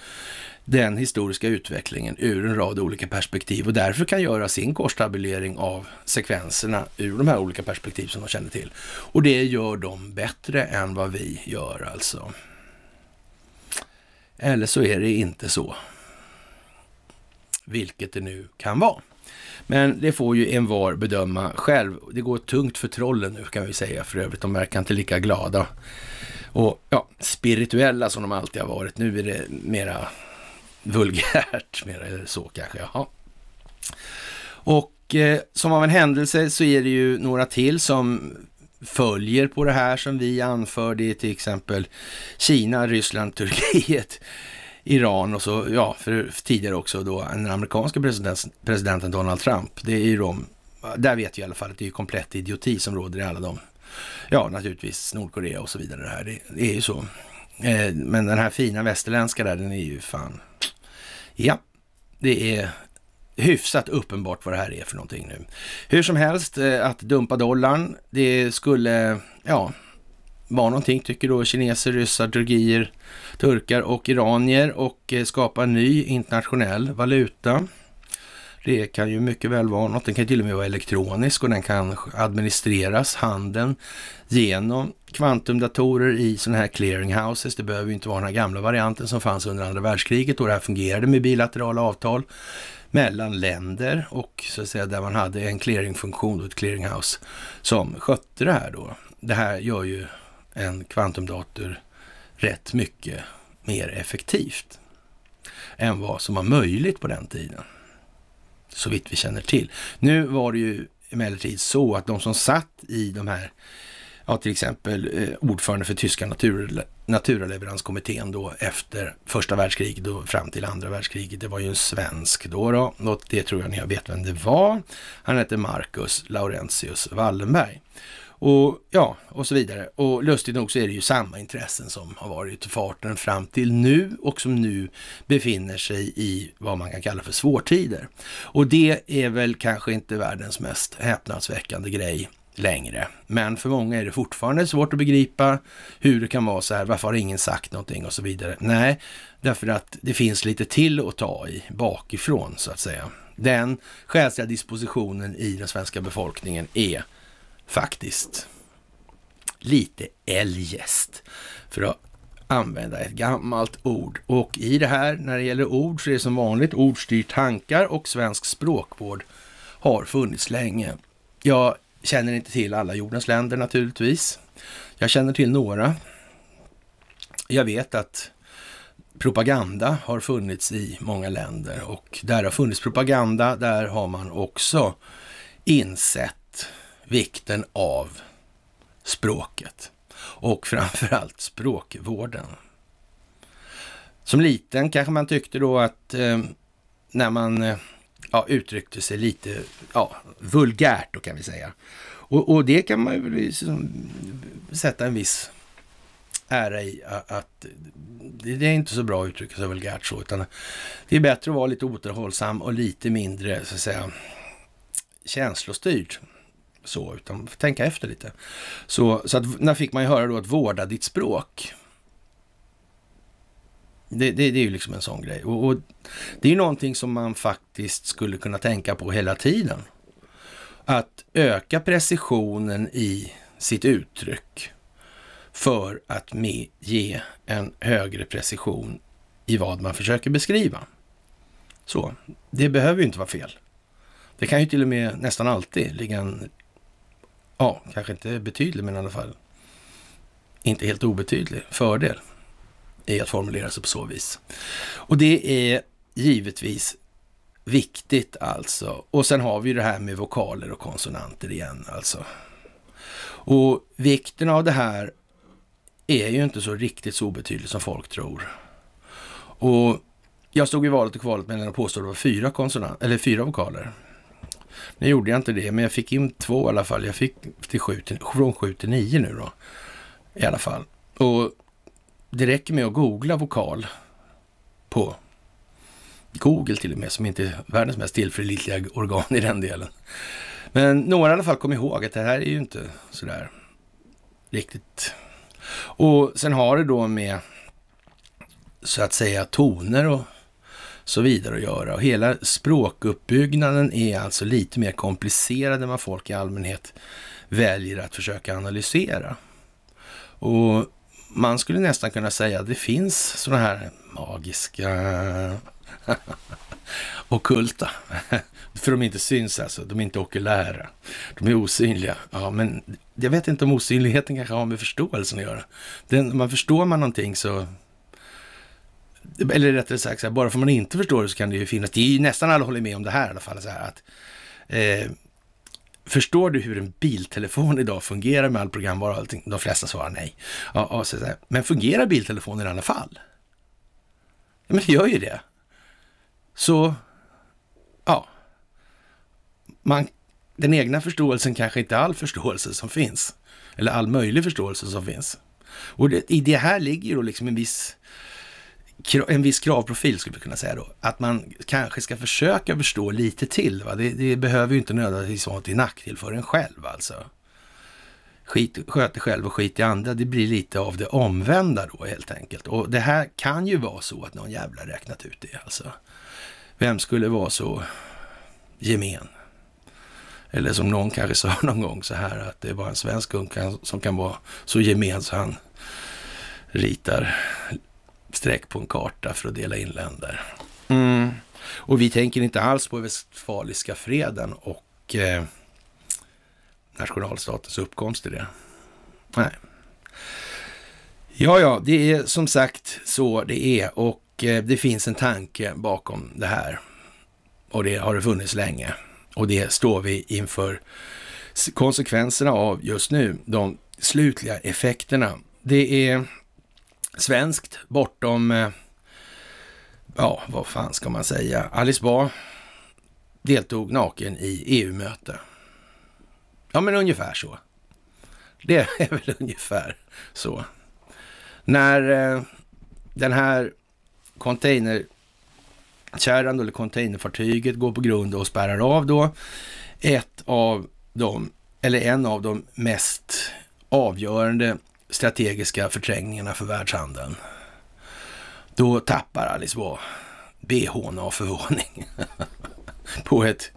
den historiska utvecklingen ur en rad olika perspektiv och därför kan göra sin korstabulering av sekvenserna ur de här olika perspektiv som de känner till. Och det gör de bättre än vad vi gör alltså. Eller så är det inte så. Vilket det nu kan vara. Men det får ju en var bedöma själv. Det går tungt för trollen nu kan vi säga för övrigt. De verkar inte lika glada och ja, spirituella som de alltid har varit. Nu är det mera vulgärt, mera så kanske. Jaha. Och eh, som av en händelse så är det ju några till som följer på det här som vi anför. Det är till exempel Kina, Ryssland, Turkiet, Iran och så, ja, för, tidigare också då den amerikanska presidenten Donald Trump. Det är ju de, där vet vi i alla fall att det är komplett idioti som råder i alla de, ja, naturligtvis Nordkorea och så vidare. Det, här. det, det är ju så. Eh, men den här fina västerländska där, den är ju fan, ja, det är hyfsat uppenbart vad det här är för någonting nu. Hur som helst, eh, att dumpa dollarn, det skulle, ja, var någonting, tycker då kineser, ryssar, turgier, turkar och iranier och eh, skapa en ny internationell valuta. Det kan ju mycket väl vara något. Den kan till och med vara elektronisk och den kan administreras, handeln, genom kvantumdatorer i sådana här clearinghouses. Det behöver ju inte vara den här gamla varianten som fanns under andra världskriget och det här fungerade med bilaterala avtal mellan länder och så att säga där man hade en clearingfunktion och ett clearinghouse som skötte det här då. Det här gör ju en kvantumdator rätt mycket mer effektivt än vad som var möjligt på den tiden. Så vitt vi känner till. Nu var det ju emellertid så att de som satt i de här, ja till exempel eh, ordförande för tyska natur, naturaleveranskommittén då efter första världskriget och fram till andra världskriget, det var ju en svensk då, då och det tror jag ni vet vem det var. Han hette Marcus Laurentius Wallenberg. Och ja, och så vidare. Och lustigt nog så är det ju samma intressen som har varit i farten fram till nu och som nu befinner sig i vad man kan kalla för svårtider. Och det är väl kanske inte världens mest häpnadsväckande grej längre. Men för många är det fortfarande svårt att begripa hur det kan vara så här. Varför har ingen sagt någonting och så vidare? Nej, därför att det finns lite till att ta i bakifrån så att säga. Den själsliga dispositionen i den svenska befolkningen är faktiskt lite eljest. För att använda ett gammalt ord. Och i det här, när det gäller ord, så är det som vanligt ord tankar och svensk språkvård har funnits länge. Jag känner inte till alla jordens länder naturligtvis. Jag känner till några. Jag vet att propaganda har funnits i många länder och där har funnits propaganda, där har man också insett vikten av språket och framförallt språkvården. Som liten kanske man tyckte då att eh, när man eh, ja, uttryckte sig lite ja, vulgärt då kan vi säga. Och, och det kan man ju liksom sätta en viss ära i att det, det är inte så bra att uttrycka sig vulgärt så, utan det är bättre att vara lite återhållsam och lite mindre så att säga känslostyrd så, utan tänka efter lite. Så, så att, när fick man ju höra då att vårda ditt språk. Det, det, det är ju liksom en sån grej. Och, och, det är ju någonting som man faktiskt skulle kunna tänka på hela tiden. Att öka precisionen i sitt uttryck för att med, ge en högre precision i vad man försöker beskriva. Så, det behöver ju inte vara fel. Det kan ju till och med nästan alltid ligga en ja, kanske inte betydlig, men i alla fall inte helt obetydlig fördel i att formulera sig på så vis. Och det är givetvis viktigt alltså. Och sen har vi det här med vokaler och konsonanter igen alltså. Och vikten av det här är ju inte så riktigt så obetydlig som folk tror. Och jag stod i valet och kvalet mellan att påstå att det var fyra, konsonant, eller fyra vokaler nu gjorde jag inte det, men jag fick in två i alla fall. Jag fick till sju till, från 7 till 9 nu då. I alla fall. Och det räcker med att googla vokal på Google till och med, som inte är världens mest tillförlitliga organ i den delen. Men några i alla fall kom ihåg att det här är ju inte sådär riktigt. Och sen har det då med så att säga toner och så vidare att göra. Och hela språkuppbyggnaden är alltså lite mer komplicerad än vad folk i allmänhet väljer att försöka analysera. Och man skulle nästan kunna säga att det finns sådana här magiska <laughs> okulta. <laughs> För de inte syns alltså, de är inte okulära. De är osynliga. Ja, men jag vet inte om osynligheten kanske har med förståelsen att göra. Den, man förstår man någonting så eller rättare sagt, här, bara för man inte förstår det så kan det ju finnas, det är ju nästan alla håller med om det här i alla fall, så här, att eh, Förstår du hur en biltelefon idag fungerar med all programvara och allting? De flesta svarar nej. Ja, ja, så här, men fungerar biltelefonen i alla fall? Ja, men det gör ju det. Så, ja. Man, den egna förståelsen kanske inte är all förståelse som finns. Eller all möjlig förståelse som finns. Och det, i det här ligger ju då liksom en viss en viss kravprofil skulle vi kunna säga då. Att man kanske ska försöka förstå lite till. Va? Det, det behöver ju inte nödvändigtvis vara till nackdel för en själv alltså. Skit, sköt dig själv och skit i andra. Det blir lite av det omvända då helt enkelt. Och det här kan ju vara så att någon jävla räknat ut det alltså. Vem skulle vara så gemen? Eller som någon kanske sa <laughs> någon gång så här att det är bara en svensk kung som kan vara så gemen så han ritar streck på en karta för att dela in länder. Mm. Och vi tänker inte alls på Westfaliska freden och eh, nationalstatens uppkomst i det. Nej. Ja, ja, det är som sagt så det är och eh, det finns en tanke bakom det här. Och det har det funnits länge. Och det står vi inför konsekvenserna av just nu, de slutliga effekterna. Det är svenskt bortom, eh, ja vad fan ska man säga, Alice Bah deltog naken i EU-möte. Ja men ungefär så. Det är <laughs> väl ungefär så. När eh, den här containerkärran eller containerfartyget går på grund och spärrar av då ett av de, eller en av de mest avgörande strategiska förträngningarna för världshandeln. Då tappar Alice Bah bhn av förvåning <laughs> på ett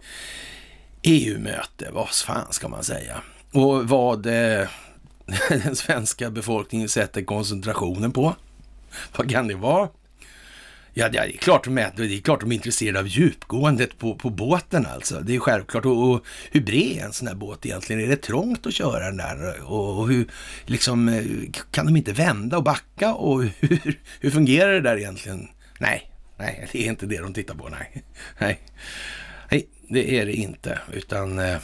EU-möte. Vad fan ska man säga? Och vad eh, <laughs> den svenska befolkningen sätter koncentrationen på? Vad kan det vara? Ja, det är klart de är, det är klart de är intresserade av djupgåendet på, på båten alltså. Det är självklart. Och, och hur bred är en sån här båt egentligen? Är det trångt att köra den där? Och, och hur, liksom, eh, kan de inte vända och backa? Och hur, hur fungerar det där egentligen? Nej, nej, det är inte det de tittar på. Nej, nej, nej det är det inte. Utan eh,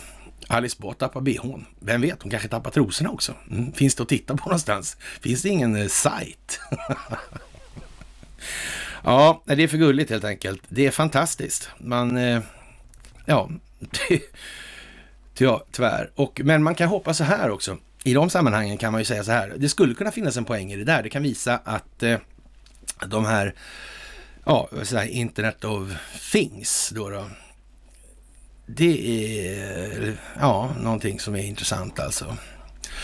Alice Bah tappar bhn. Vem vet, hon kanske tappar trosorna också. Mm, finns det att titta på någonstans? Finns det ingen eh, sajt? <laughs> Ja, det är för gulligt helt enkelt. Det är fantastiskt. Man, eh, ja, <laughs> ja tyvärr. Och, men man kan hoppas så här också. I de sammanhangen kan man ju säga så här. Det skulle kunna finnas en poäng i det där. Det kan visa att eh, de här, ja, här Internet of Things då, då det är ja, någonting som är intressant alltså.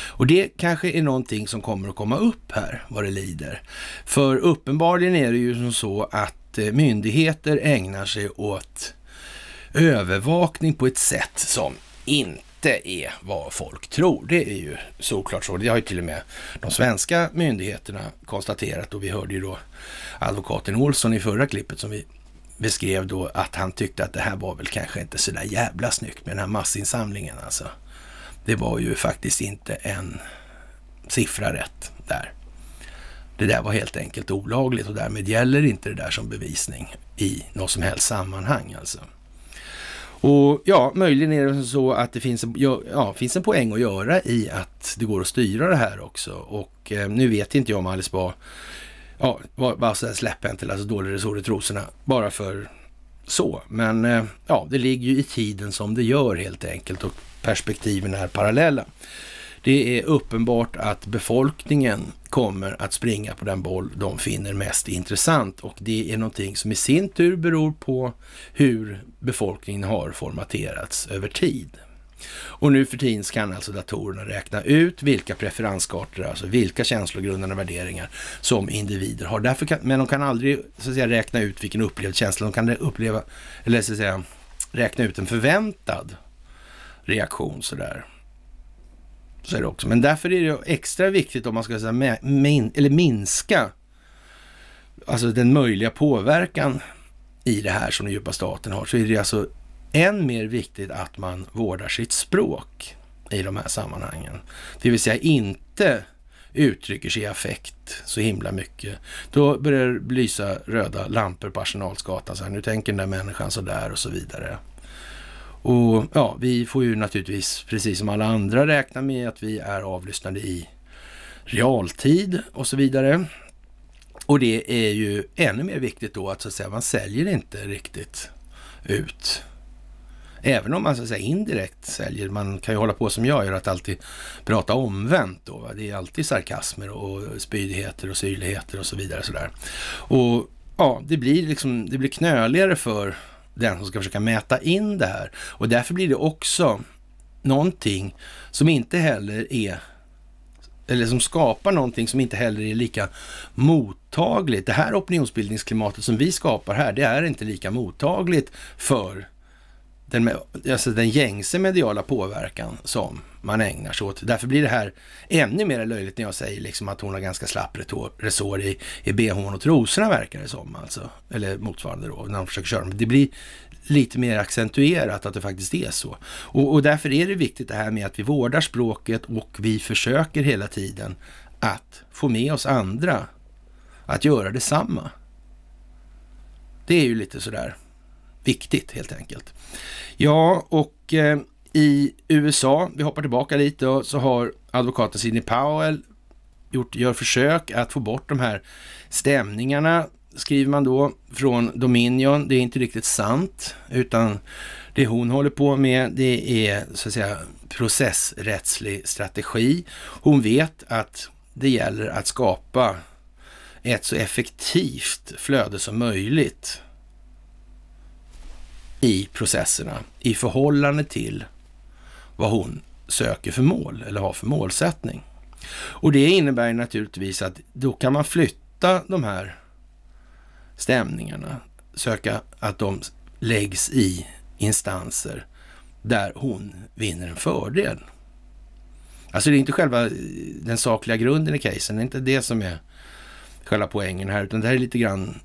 Och det kanske är någonting som kommer att komma upp här vad det lider. För uppenbarligen är det ju som så att eh, myndigheter ägnar sig åt övervakning på ett sätt som inte är vad folk tror. Det är ju såklart så. Det har ju till och med de svenska myndigheterna konstaterat och vi hörde ju då advokaten Olsson i förra klippet som vi beskrev då att han tyckte att det här var väl kanske inte så där jävla snyggt med den här massinsamlingen alltså. Det var ju faktiskt inte en siffra rätt där. Det där var helt enkelt olagligt och därmed gäller inte det där som bevisning i något som helst sammanhang alltså. Och ja, möjligen är det så att det finns en, ja, finns en poäng att göra i att det går att styra det här också. Och eh, nu vet inte jag om Alice Bah ja, var, var så släpphänt eller alltså dålig resor i trosorna bara för så. Men eh, ja, det ligger ju i tiden som det gör helt enkelt. Och perspektiven är parallella. Det är uppenbart att befolkningen kommer att springa på den boll de finner mest intressant och det är någonting som i sin tur beror på hur befolkningen har formaterats över tid. Och nu för tiden kan alltså datorerna räkna ut vilka preferenskartor, alltså vilka känslogrundande värderingar som individer har. Därför kan, men de kan aldrig så att säga, räkna ut vilken upplevd känsla, de kan uppleva, eller så att säga, räkna ut en förväntad reaktion sådär. Så är det också. Men därför är det extra viktigt om man ska säga, min, eller minska alltså den möjliga påverkan i det här som den djupa staten har, så är det alltså än mer viktigt att man vårdar sitt språk i de här sammanhangen. Det vill säga inte uttrycker sig i affekt så himla mycket. Då börjar det lysa röda lampor på Arsenalsgatan. Så här, nu tänker den där människan sådär och så vidare. Och ja, vi får ju naturligtvis, precis som alla andra, räkna med att vi är avlyssnade i realtid och så vidare. Och det är ju ännu mer viktigt då att så att säga, man säljer inte riktigt ut. Även om man så att säga indirekt säljer. Man kan ju hålla på som jag gör att alltid prata omvänt då. Va? Det är alltid sarkasmer och spydigheter och syrligheter och så vidare. Så Och ja, det blir liksom, det blir knöligare för den som ska försöka mäta in det här. Och därför blir det också någonting som inte heller är eller som skapar någonting som inte heller är lika mottagligt. Det här opinionsbildningsklimatet som vi skapar här, det är inte lika mottagligt för den, alltså den gängse mediala påverkan som man ägnar sig åt. Därför blir det här ännu mer löjligt när jag säger liksom att hon har ganska slapp resår i, i bhn och trosorna verkar det som. Alltså. Eller motsvarande då, när hon försöker köra dem. Det blir lite mer accentuerat att det faktiskt är så. Och, och därför är det viktigt det här med att vi vårdar språket och vi försöker hela tiden att få med oss andra att göra detsamma. Det är ju lite sådär viktigt helt enkelt. Ja, och eh, i USA, vi hoppar tillbaka lite, och så har advokaten Sidney Powell gjort, gör försök att få bort de här stämningarna, skriver man då, från Dominion. Det är inte riktigt sant, utan det hon håller på med, det är så att säga processrättslig strategi. Hon vet att det gäller att skapa ett så effektivt flöde som möjligt i processerna i förhållande till vad hon söker för mål eller har för målsättning. Och det innebär naturligtvis att då kan man flytta de här stämningarna, söka att de läggs i instanser där hon vinner en fördel. Alltså det är inte själva eh, den sakliga grunden i casen, det är inte det som är själva poängen här, utan det här är lite grann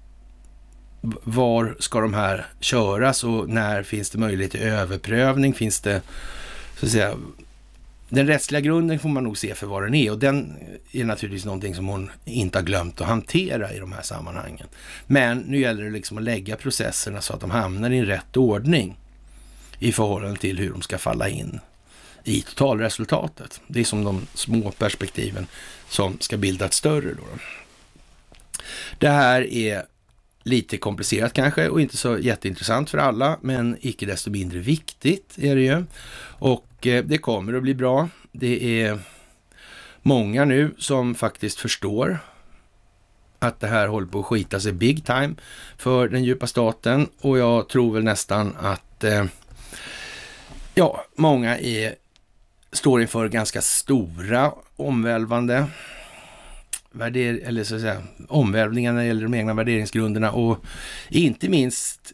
var ska de här köras och när finns det möjlighet till överprövning? Finns det, så att säga, den rättsliga grunden får man nog se för vad den är och den är naturligtvis någonting som hon inte har glömt att hantera i de här sammanhangen. Men nu gäller det liksom att lägga processerna så att de hamnar i rätt ordning i förhållande till hur de ska falla in i totalresultatet. Det är som de små perspektiven som ska bilda ett större. Då. Det här är lite komplicerat kanske och inte så jätteintressant för alla, men icke desto mindre viktigt är det ju. Och eh, det kommer att bli bra. Det är många nu som faktiskt förstår att det här håller på att skita sig big time för den djupa staten och jag tror väl nästan att eh, ja, många är, står inför ganska stora omvälvande värder, eller så att säga, omvälvningar när det gäller de egna värderingsgrunderna och inte minst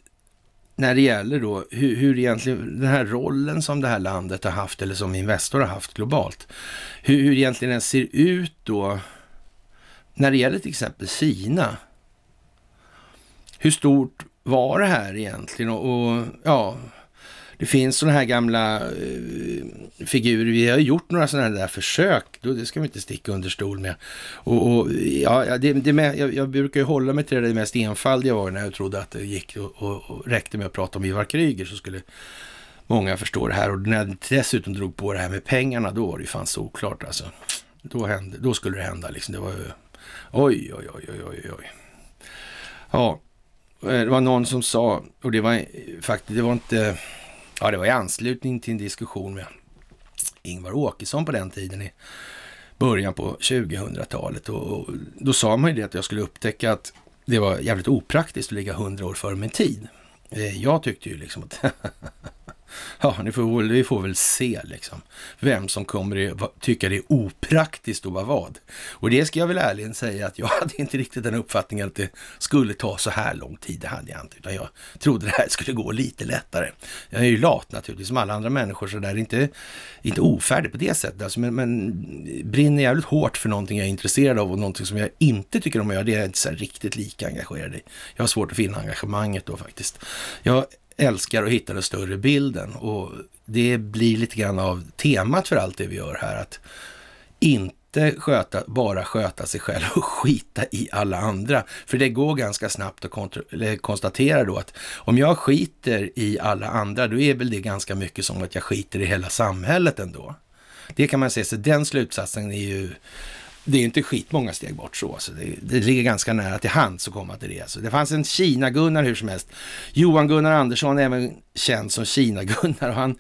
när det gäller då hur, hur egentligen den här rollen som det här landet har haft eller som Investor har haft globalt. Hur, hur egentligen den ser ut då när det gäller till exempel Kina. Hur stort var det här egentligen och, och ja, det finns sådana här gamla eh, figurer. Vi har gjort några sådana där försök. Det ska vi inte sticka under stol med. Och, och ja, det, det med, jag, jag, brukar ju hålla mig till det mest enfaldiga var när jag trodde att det gick och, och, och räckte med att prata om Ivar Kryger så skulle många förstå det här. Och när jag dessutom drog på det här med pengarna, då var det ju fan såklart alltså. Då, hände, då skulle det hända liksom. Det var oj, oj, oj, oj, oj, oj. Ja, eh, det var någon som sa, och det var eh, faktiskt, det var inte Ja, det var i anslutning till en diskussion med Ingvar Åkesson på den tiden i början på 2000-talet. Och då sa man ju det att jag skulle upptäcka att det var jävligt opraktiskt att ligga hundra år före min tid. Eh, jag tyckte ju liksom att <laughs> Ja, ni får, vi får väl se liksom vem som kommer tycka det är opraktiskt att vara vad. Och det ska jag väl ärligen säga att jag <laughs> hade inte riktigt den uppfattningen att det skulle ta så här lång tid. Det hade jag inte, utan jag trodde det här skulle gå lite lättare. Jag är ju lat naturligtvis, som alla andra människor, så där inte, inte ofärdig på det sättet. Alltså, men, men brinner jävligt hårt för någonting jag är intresserad av och någonting som jag inte tycker om att göra, det är jag inte så riktigt lika engagerad i. Jag har svårt att finna engagemanget då faktiskt. Jag älskar att hitta den större bilden. Och det blir lite grann av temat för allt det vi gör här. Att inte sköta, bara sköta sig själv och <laughs> skita i alla andra. För det går ganska snabbt att konstatera då att om jag skiter i alla andra, då är väl det ganska mycket som att jag skiter i hela samhället ändå. Det kan man säga, så den slutsatsen är ju det är inte skitmånga steg bort så. Alltså. Det, det ligger ganska nära till hands att komma till det. Alltså. Det fanns en Kina-Gunnar hur som helst. Johan-Gunnar Andersson, även känd som Kina-Gunnar. Han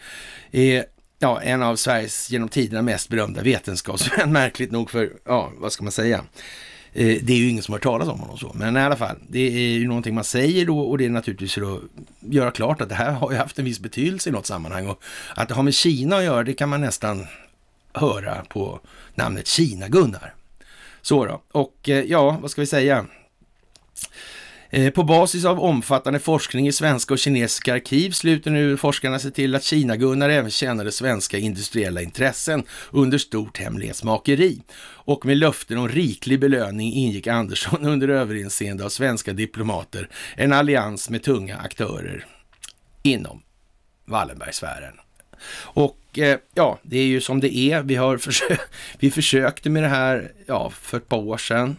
är ja, en av Sveriges genom tiderna mest berömda vetenskapsmän, <laughs> märkligt nog för, ja, vad ska man säga? Eh, det är ju ingen som har hört talas om honom så, men i alla fall, det är ju någonting man säger då och det är naturligtvis för att göra klart att det här har ju haft en viss betydelse i något sammanhang och att det har med Kina att göra, det kan man nästan höra på namnet Kina-Gunnar. Så då. Och eh, ja, vad ska vi säga? Eh, på basis av omfattande forskning i svenska och kinesiska arkiv sluter nu forskarna sig till att Kina-Gunnar även tjänade svenska industriella intressen under stort hemlighetsmakeri. Och med löften om riklig belöning ingick Andersson <laughs> under överinseende av svenska diplomater en allians med tunga aktörer inom Wallenbergsfären. Och eh, ja, det är ju som det är. Vi, har <laughs> försö vi försökte med det här ja, för ett par år sedan.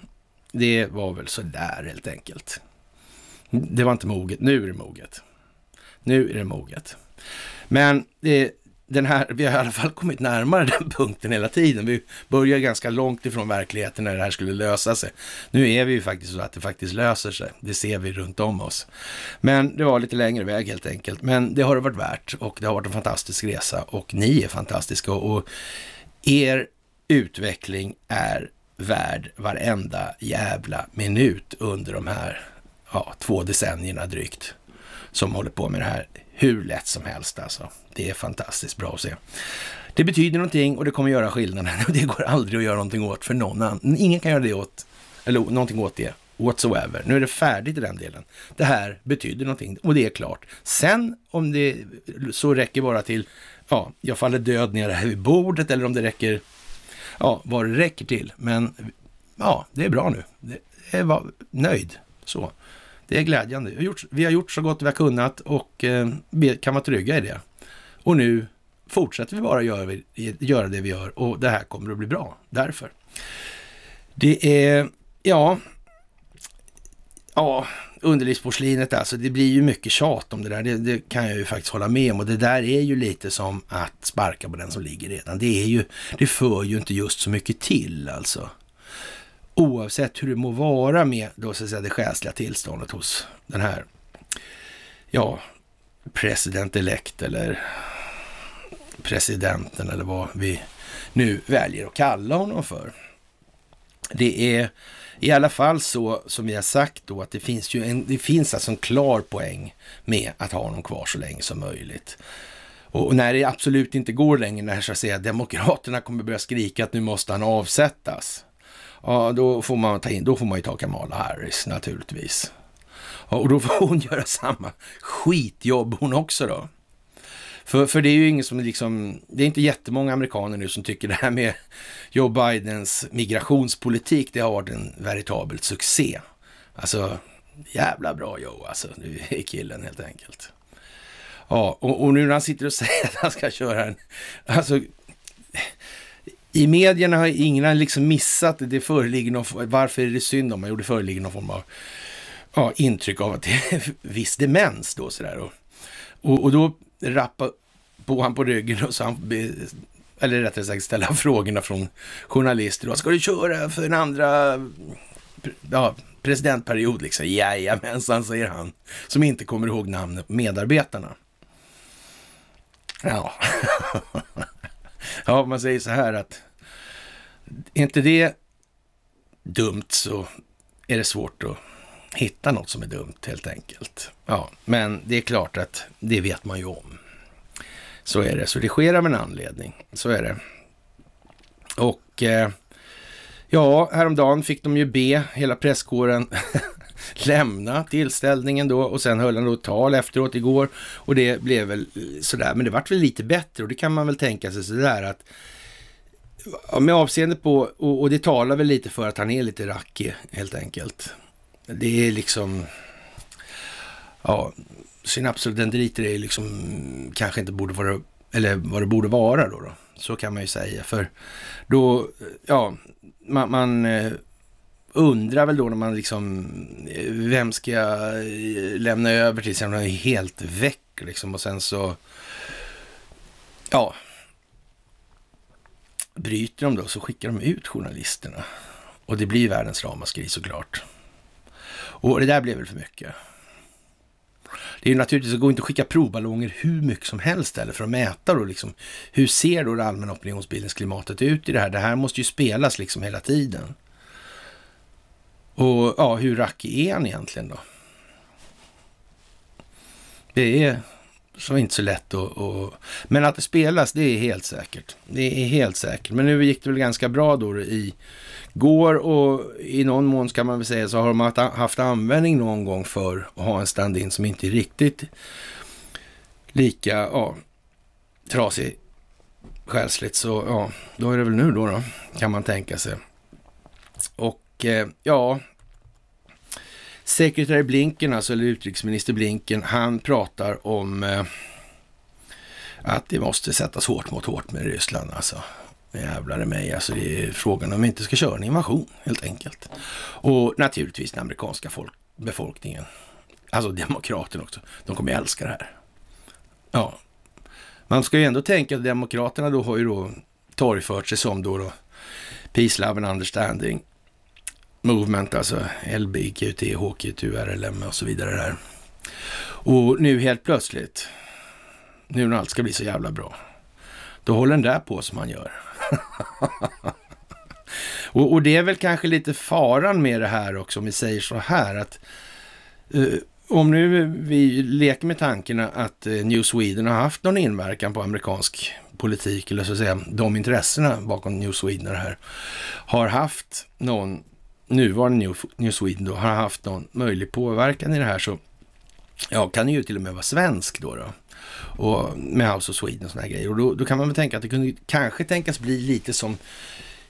Det var väl sådär helt enkelt. Det var inte moget. Nu är det moget. Nu är det moget. Men det eh, den här, vi har i alla fall kommit närmare den punkten hela tiden. Vi börjar ganska långt ifrån verkligheten när det här skulle lösa sig. Nu är vi ju faktiskt så att det faktiskt löser sig. Det ser vi runt om oss. Men det var lite längre väg helt enkelt. Men det har det varit värt och det har varit en fantastisk resa och ni är fantastiska och er utveckling är värd varenda jävla minut under de här ja, två decennierna drygt som håller på med det här hur lätt som helst alltså. Det är fantastiskt bra att se. Det betyder någonting och det kommer göra skillnaden. <laughs> Det går aldrig att göra någonting åt för någon annan. Ingen kan göra det åt, eller någonting åt det whatsoever. Nu är det färdigt i den delen. Det här betyder någonting och det är klart. Sen om det så räcker bara till, ja, jag faller död ner här vid bordet eller om det räcker, ja, vad det räcker till. Men ja, det är bra nu. Jag är, var nöjd. Så. Det är glädjande. Vi har gjort, vi har gjort så gott vi har kunnat och eh, kan vara trygga i det. Och nu fortsätter vi bara göra, göra det vi gör och det här kommer att bli bra därför. Det är, ja, ja, underlivsporslinet alltså, det blir ju mycket tjat om det där. Det, det, kan jag ju faktiskt hålla med om och det där är ju lite som att sparka på den som ligger redan. Det är ju, det för ju inte just så mycket till alltså oavsett hur det må vara med då, så att säga, det själsliga tillståndet hos den här, ja, president-elect eller presidenten eller vad vi nu väljer att kalla honom för. Det är i alla fall så som vi har sagt då att det finns ju en, det finns alltså en klar poäng med att ha honom kvar så länge som möjligt. Och när det absolut inte går längre, när så att säga demokraterna kommer börja skrika att nu måste han avsättas. Ja, då får man ta in, då får man ju ta Kamala Harris naturligtvis. Ja, och då får <laughs> hon göra samma skitjobb hon också då. För, för det är ju ingen som liksom, det är inte jättemånga amerikaner nu som tycker det här med Joe Bidens migrationspolitik, det har varit en veritabel succé. Alltså, jävla bra Joe alltså, nu är killen helt enkelt. Ja, och, och, nu när han sitter och säger att han ska köra en, alltså i medierna har ingen liksom missat det, det föreligger någon, varför är det synd om man gjorde föreligger någon form av ja, intryck av att det är <laughs> viss demens då sådär. Och, och, och då rappade på han på ryggen och så han, eller rättare sagt ställa <laughs> frågorna från journalister. Vad ska du köra för en andra ja, presidentperiod liksom? Jajamensan, säger han, som inte kommer ihåg namnet på medarbetarna. Ja. <laughs> ja, man säger så här att är inte det dumt så är det svårt att hitta något som är dumt helt enkelt. Ja, men det är klart att det vet man ju om. Så är det, så det sker av en anledning. Så är det. Och eh, ja, häromdagen fick de ju be hela presskåren <laughs> lämna tillställningen då och sen höll han då tal efteråt igår och det blev väl sådär, men det vart väl lite bättre och det kan man väl tänka sig sådär att med avseende på, och, och det talar väl lite för att han är lite rackig helt enkelt. Det är liksom, ja, synapsodendriter är liksom kanske inte borde vara, eller vad det borde vara då. då. Så kan man ju säga, för då, ja, man, man eh, undrar väl då när man liksom, eh, vem ska jag eh, lämna över till? Sen är helt väck liksom och sen så, ja, bryter de då så skickar de ut journalisterna. Och det blir världens ramaskri såklart. Och det där blev väl för mycket. Det är ju naturligtvis, det går inte att skicka provballonger hur mycket som helst eller för att mäta då liksom, hur ser då det allmänna opinionsbildningsklimatet ut i det här? Det här måste ju spelas liksom hela tiden. Och ja, hur rackig är han egentligen då? Det är så inte så lätt att... Och... men att det spelas, det är helt säkert. Det är helt säkert. Men nu gick det väl ganska bra då i går och i någon mån ska man väl säga så har de haft användning någon gång för att ha en stand-in som inte är riktigt lika ja, trasig själsligt. Så ja, då är det väl nu då, då kan man tänka sig. Och eh, ja, Sekreterare Blinken, alltså, eller utrikesminister Blinken, han pratar om eh, att det måste sättas hårt mot hårt med Ryssland. Alltså. Jävlar i mig, alltså det är frågan om vi inte ska köra en invasion helt enkelt. Och naturligtvis den amerikanska folk, befolkningen, alltså demokraterna också, de kommer ju älska det här. Ja, man ska ju ändå tänka att demokraterna då har ju då torgfört sig som då, då peace, love and understanding Movement, alltså LB, QT, HQ, URLM och så vidare där. Och nu helt plötsligt, nu när allt ska bli så jävla bra, då håller den där på som han gör. <laughs> och, och, det är väl kanske lite faran med det här också, om vi säger så här att uh, om nu vi leker med tanken att eh, New Sweden har haft någon inverkan på amerikansk politik, eller så att säga de intressena bakom New Sweden här, har haft någon nuvarande New, Sweden då har haft någon möjlig påverkan i det här så ja, kan det ju till och med vara svensk då. då och med House of Sweden och sådana grejer. Och då, då, kan man väl tänka att det kunde kanske tänkas bli lite som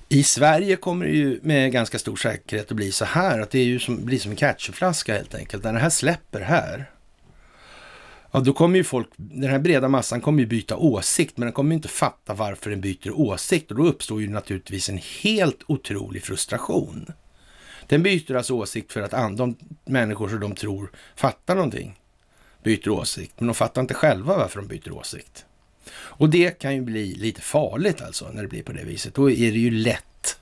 i Sverige kommer det ju med ganska stor säkerhet att bli så här, att det är ju som, blir som en catcherflaska helt enkelt. När det här släpper här, ja då kommer ju folk, den här breda massan kommer ju byta åsikt, men den kommer inte fatta varför den byter åsikt och då uppstår ju naturligtvis en helt otrolig frustration. Den byter alltså åsikt för att andra människor som de tror fattar någonting byter åsikt. Men de fattar inte själva varför de byter åsikt. Och det kan ju bli lite farligt alltså när det blir på det viset. Då är det ju lätt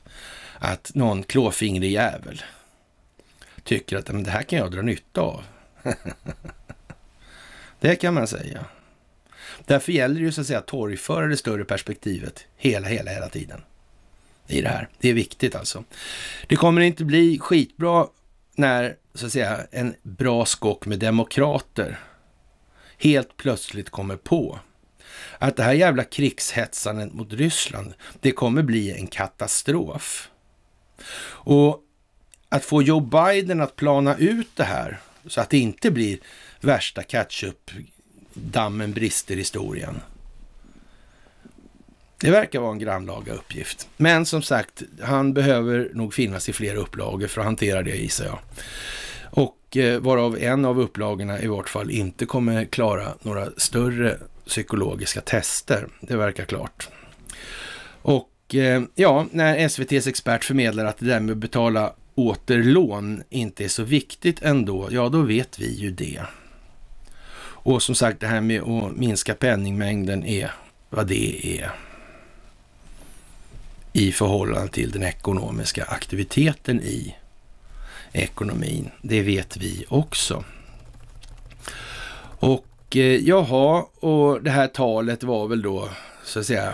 att någon klåfingrig jävel tycker att det här kan jag dra nytta av. <laughs> det kan man säga. Därför gäller det ju så att säga att torgföra det större perspektivet hela, hela, hela tiden i det här. Det är viktigt alltså. Det kommer inte bli skitbra när, så att säga, en bra skock med demokrater helt plötsligt kommer på att det här jävla krigshetsandet mot Ryssland, det kommer bli en katastrof. Och att få Joe Biden att plana ut det här så att det inte blir värsta catch-up-dammen brister-historien det verkar vara en grannlaga uppgift. Men som sagt, han behöver nog finnas i flera upplagor för att hantera det gissar jag. Och eh, varav en av upplagorna i vart fall inte kommer klara några större psykologiska tester. Det verkar klart. Och eh, ja, när SVTs expert förmedlar att det där med att betala återlån inte är så viktigt ändå, ja då vet vi ju det. Och som sagt, det här med att minska penningmängden är vad det är i förhållande till den ekonomiska aktiviteten i ekonomin. Det vet vi också. Och eh, jaha, och det här talet var väl då så att säga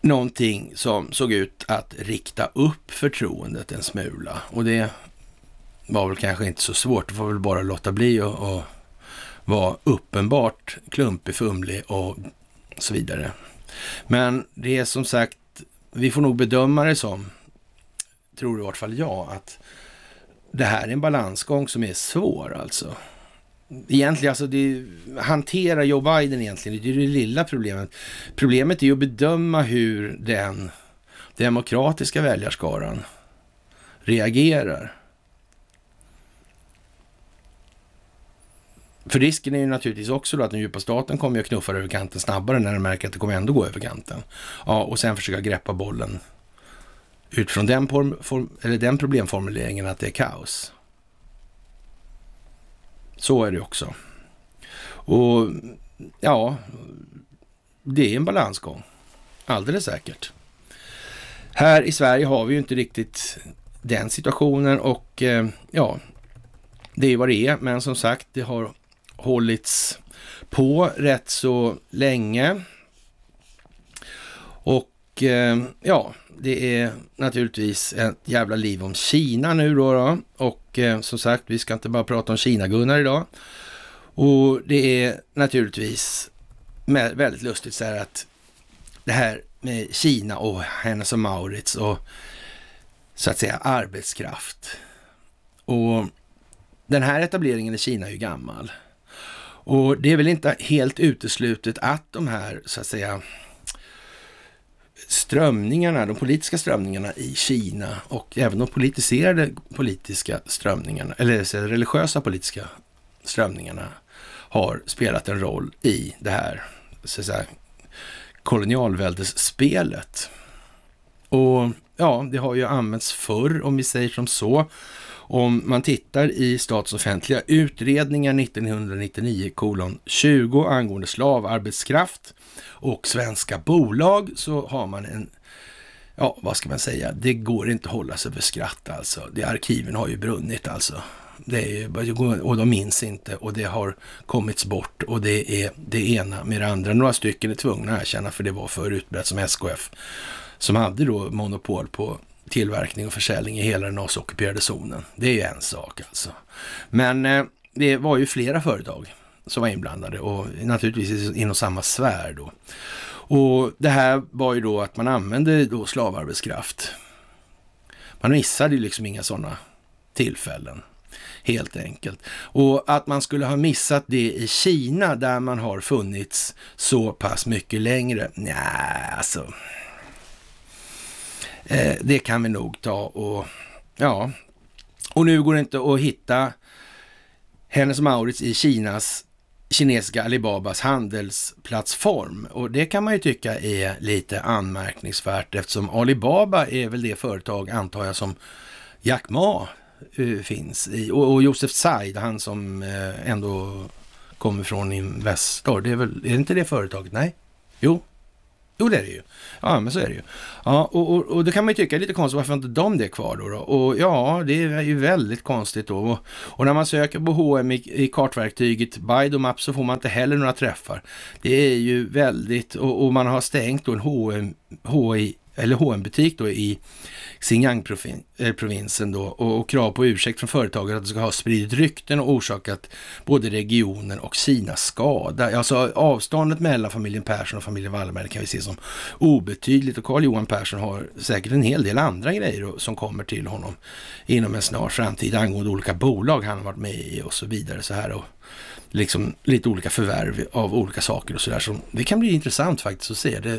någonting som såg ut att rikta upp förtroendet en smula. Och det var väl kanske inte så svårt. Det var väl bara att låta bli och, och vara uppenbart klumpig, fumlig och så vidare. Men det är som sagt, vi får nog bedöma det som, tror i vart fall jag, att det här är en balansgång som är svår alltså. Egentligen, alltså det, hantera Joe Biden egentligen, det är det lilla problemet. Problemet är ju att bedöma hur den demokratiska väljarskaran reagerar. För risken är ju naturligtvis också då att den djupa staten kommer att knuffa över kanten snabbare när den märker att det kommer ändå gå över kanten. Ja, och sen försöka greppa bollen utifrån den, form, eller den problemformuleringen att det är kaos. Så är det också. Och ja, det är en balansgång. Alldeles säkert. Här i Sverige har vi ju inte riktigt den situationen och eh, ja, det är vad det är. Men som sagt, det har hållits på rätt så länge. Och eh, ja, det är naturligtvis ett jävla liv om Kina nu då. då. Och eh, som sagt, vi ska inte bara prata om Kina-Gunnar idag. Och det är naturligtvis väldigt lustigt så här att det här med Kina och Hennes och Maurits och så att säga arbetskraft. Och den här etableringen i Kina är ju gammal. Och det är väl inte helt uteslutet att de här, så att säga, strömningarna, de politiska strömningarna i Kina och även de politiserade politiska strömningarna, eller religiösa politiska strömningarna har spelat en roll i det här så att säga, kolonialväldesspelet. Och ja, det har ju använts förr om vi säger som så om man tittar i statsoffentliga utredningar 1999 kolon 20 angående slavarbetskraft och svenska bolag så har man en Ja, vad ska man säga? Det går inte att hålla sig för skratt alltså. Det, arkiven har ju brunnit alltså. Det är ju, och de minns inte och det har kommits bort och det är det ena med det andra. Några stycken är tvungna att erkänna för det var för utbrett som SKF som hade då monopol på tillverkning och försäljning i hela den ockuperade zonen. Det är ju en sak alltså. Men eh, det var ju flera företag som var inblandade och naturligtvis inom samma sfär då. Och det här var ju då att man använde då slavarbetskraft. Man missade ju liksom inga sådana tillfällen helt enkelt. Och att man skulle ha missat det i Kina där man har funnits så pass mycket längre. Nej, alltså Eh, det kan vi nog ta och ja, och nu går det inte att hitta hennes Maurits i Kinas kinesiska Alibabas handelsplattform. Och det kan man ju tycka är lite anmärkningsvärt eftersom Alibaba är väl det företag, antar jag, som Jack Ma eh, finns i. Och, och Josef Said, han som eh, ändå kommer från Investor, det är väl, är det inte det företaget? Nej? Jo, Jo, det är det ju. Ja, men så är det ju. Ja, och, och, och då kan man ju tycka lite konstigt, varför inte de det kvar då, Och ja, det är ju väldigt konstigt då. Och, och när man söker på H&M i, i kartverktyget Bidomaps så får man inte heller några träffar. Det är ju väldigt, och, och man har stängt då en H&M, HI eller H&M butik då i Xinjiang-provinsen eh, då och, och, krav på ursäkt från företaget att det ska ha spridit rykten och orsakat både regionen och Kina skada. Alltså avståndet mellan familjen Persson och familjen Wallenberg kan vi se som obetydligt och Carl Johan Persson har säkert en hel del andra grejer då, som kommer till honom inom en snar framtid angående olika bolag han har varit med i och så vidare så här. Och, liksom lite olika förvärv av olika saker och sådär. Det kan bli intressant faktiskt att se. Det,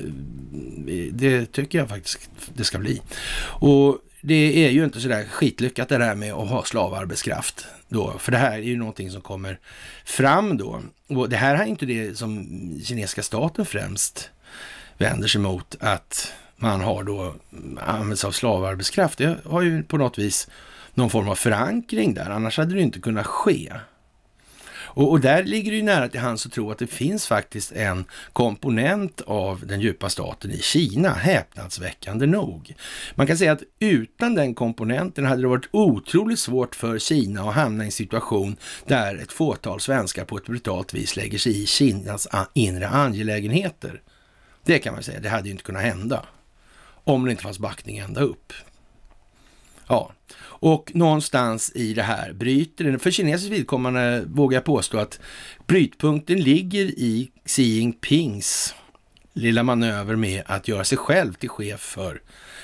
det tycker jag faktiskt det ska bli. Och det är ju inte sådär skitlyckat det där med att ha slavarbetskraft. Då, för det här är ju någonting som kommer fram då. Och det här är inte det som kinesiska staten främst vänder sig mot, att man har då använt sig av slavarbetskraft. Det har ju på något vis någon form av förankring där, annars hade det inte kunnat ske. Och, och där ligger det ju nära till hands att tro att det finns faktiskt en komponent av den djupa staten i Kina, häpnadsväckande nog. Man kan säga att utan den komponenten hade det varit otroligt svårt för Kina att hamna i en situation där ett fåtal svenskar på ett brutalt vis lägger sig i Kinas inre angelägenheter. Det kan man säga, det hade ju inte kunnat hända. Om det inte fanns backning ända upp. Ja, och någonstans i det här bryter den. För kinesiskt vidkommande vågar jag påstå att brytpunkten ligger i Xi Jinpings lilla manöver med att göra sig själv till chef för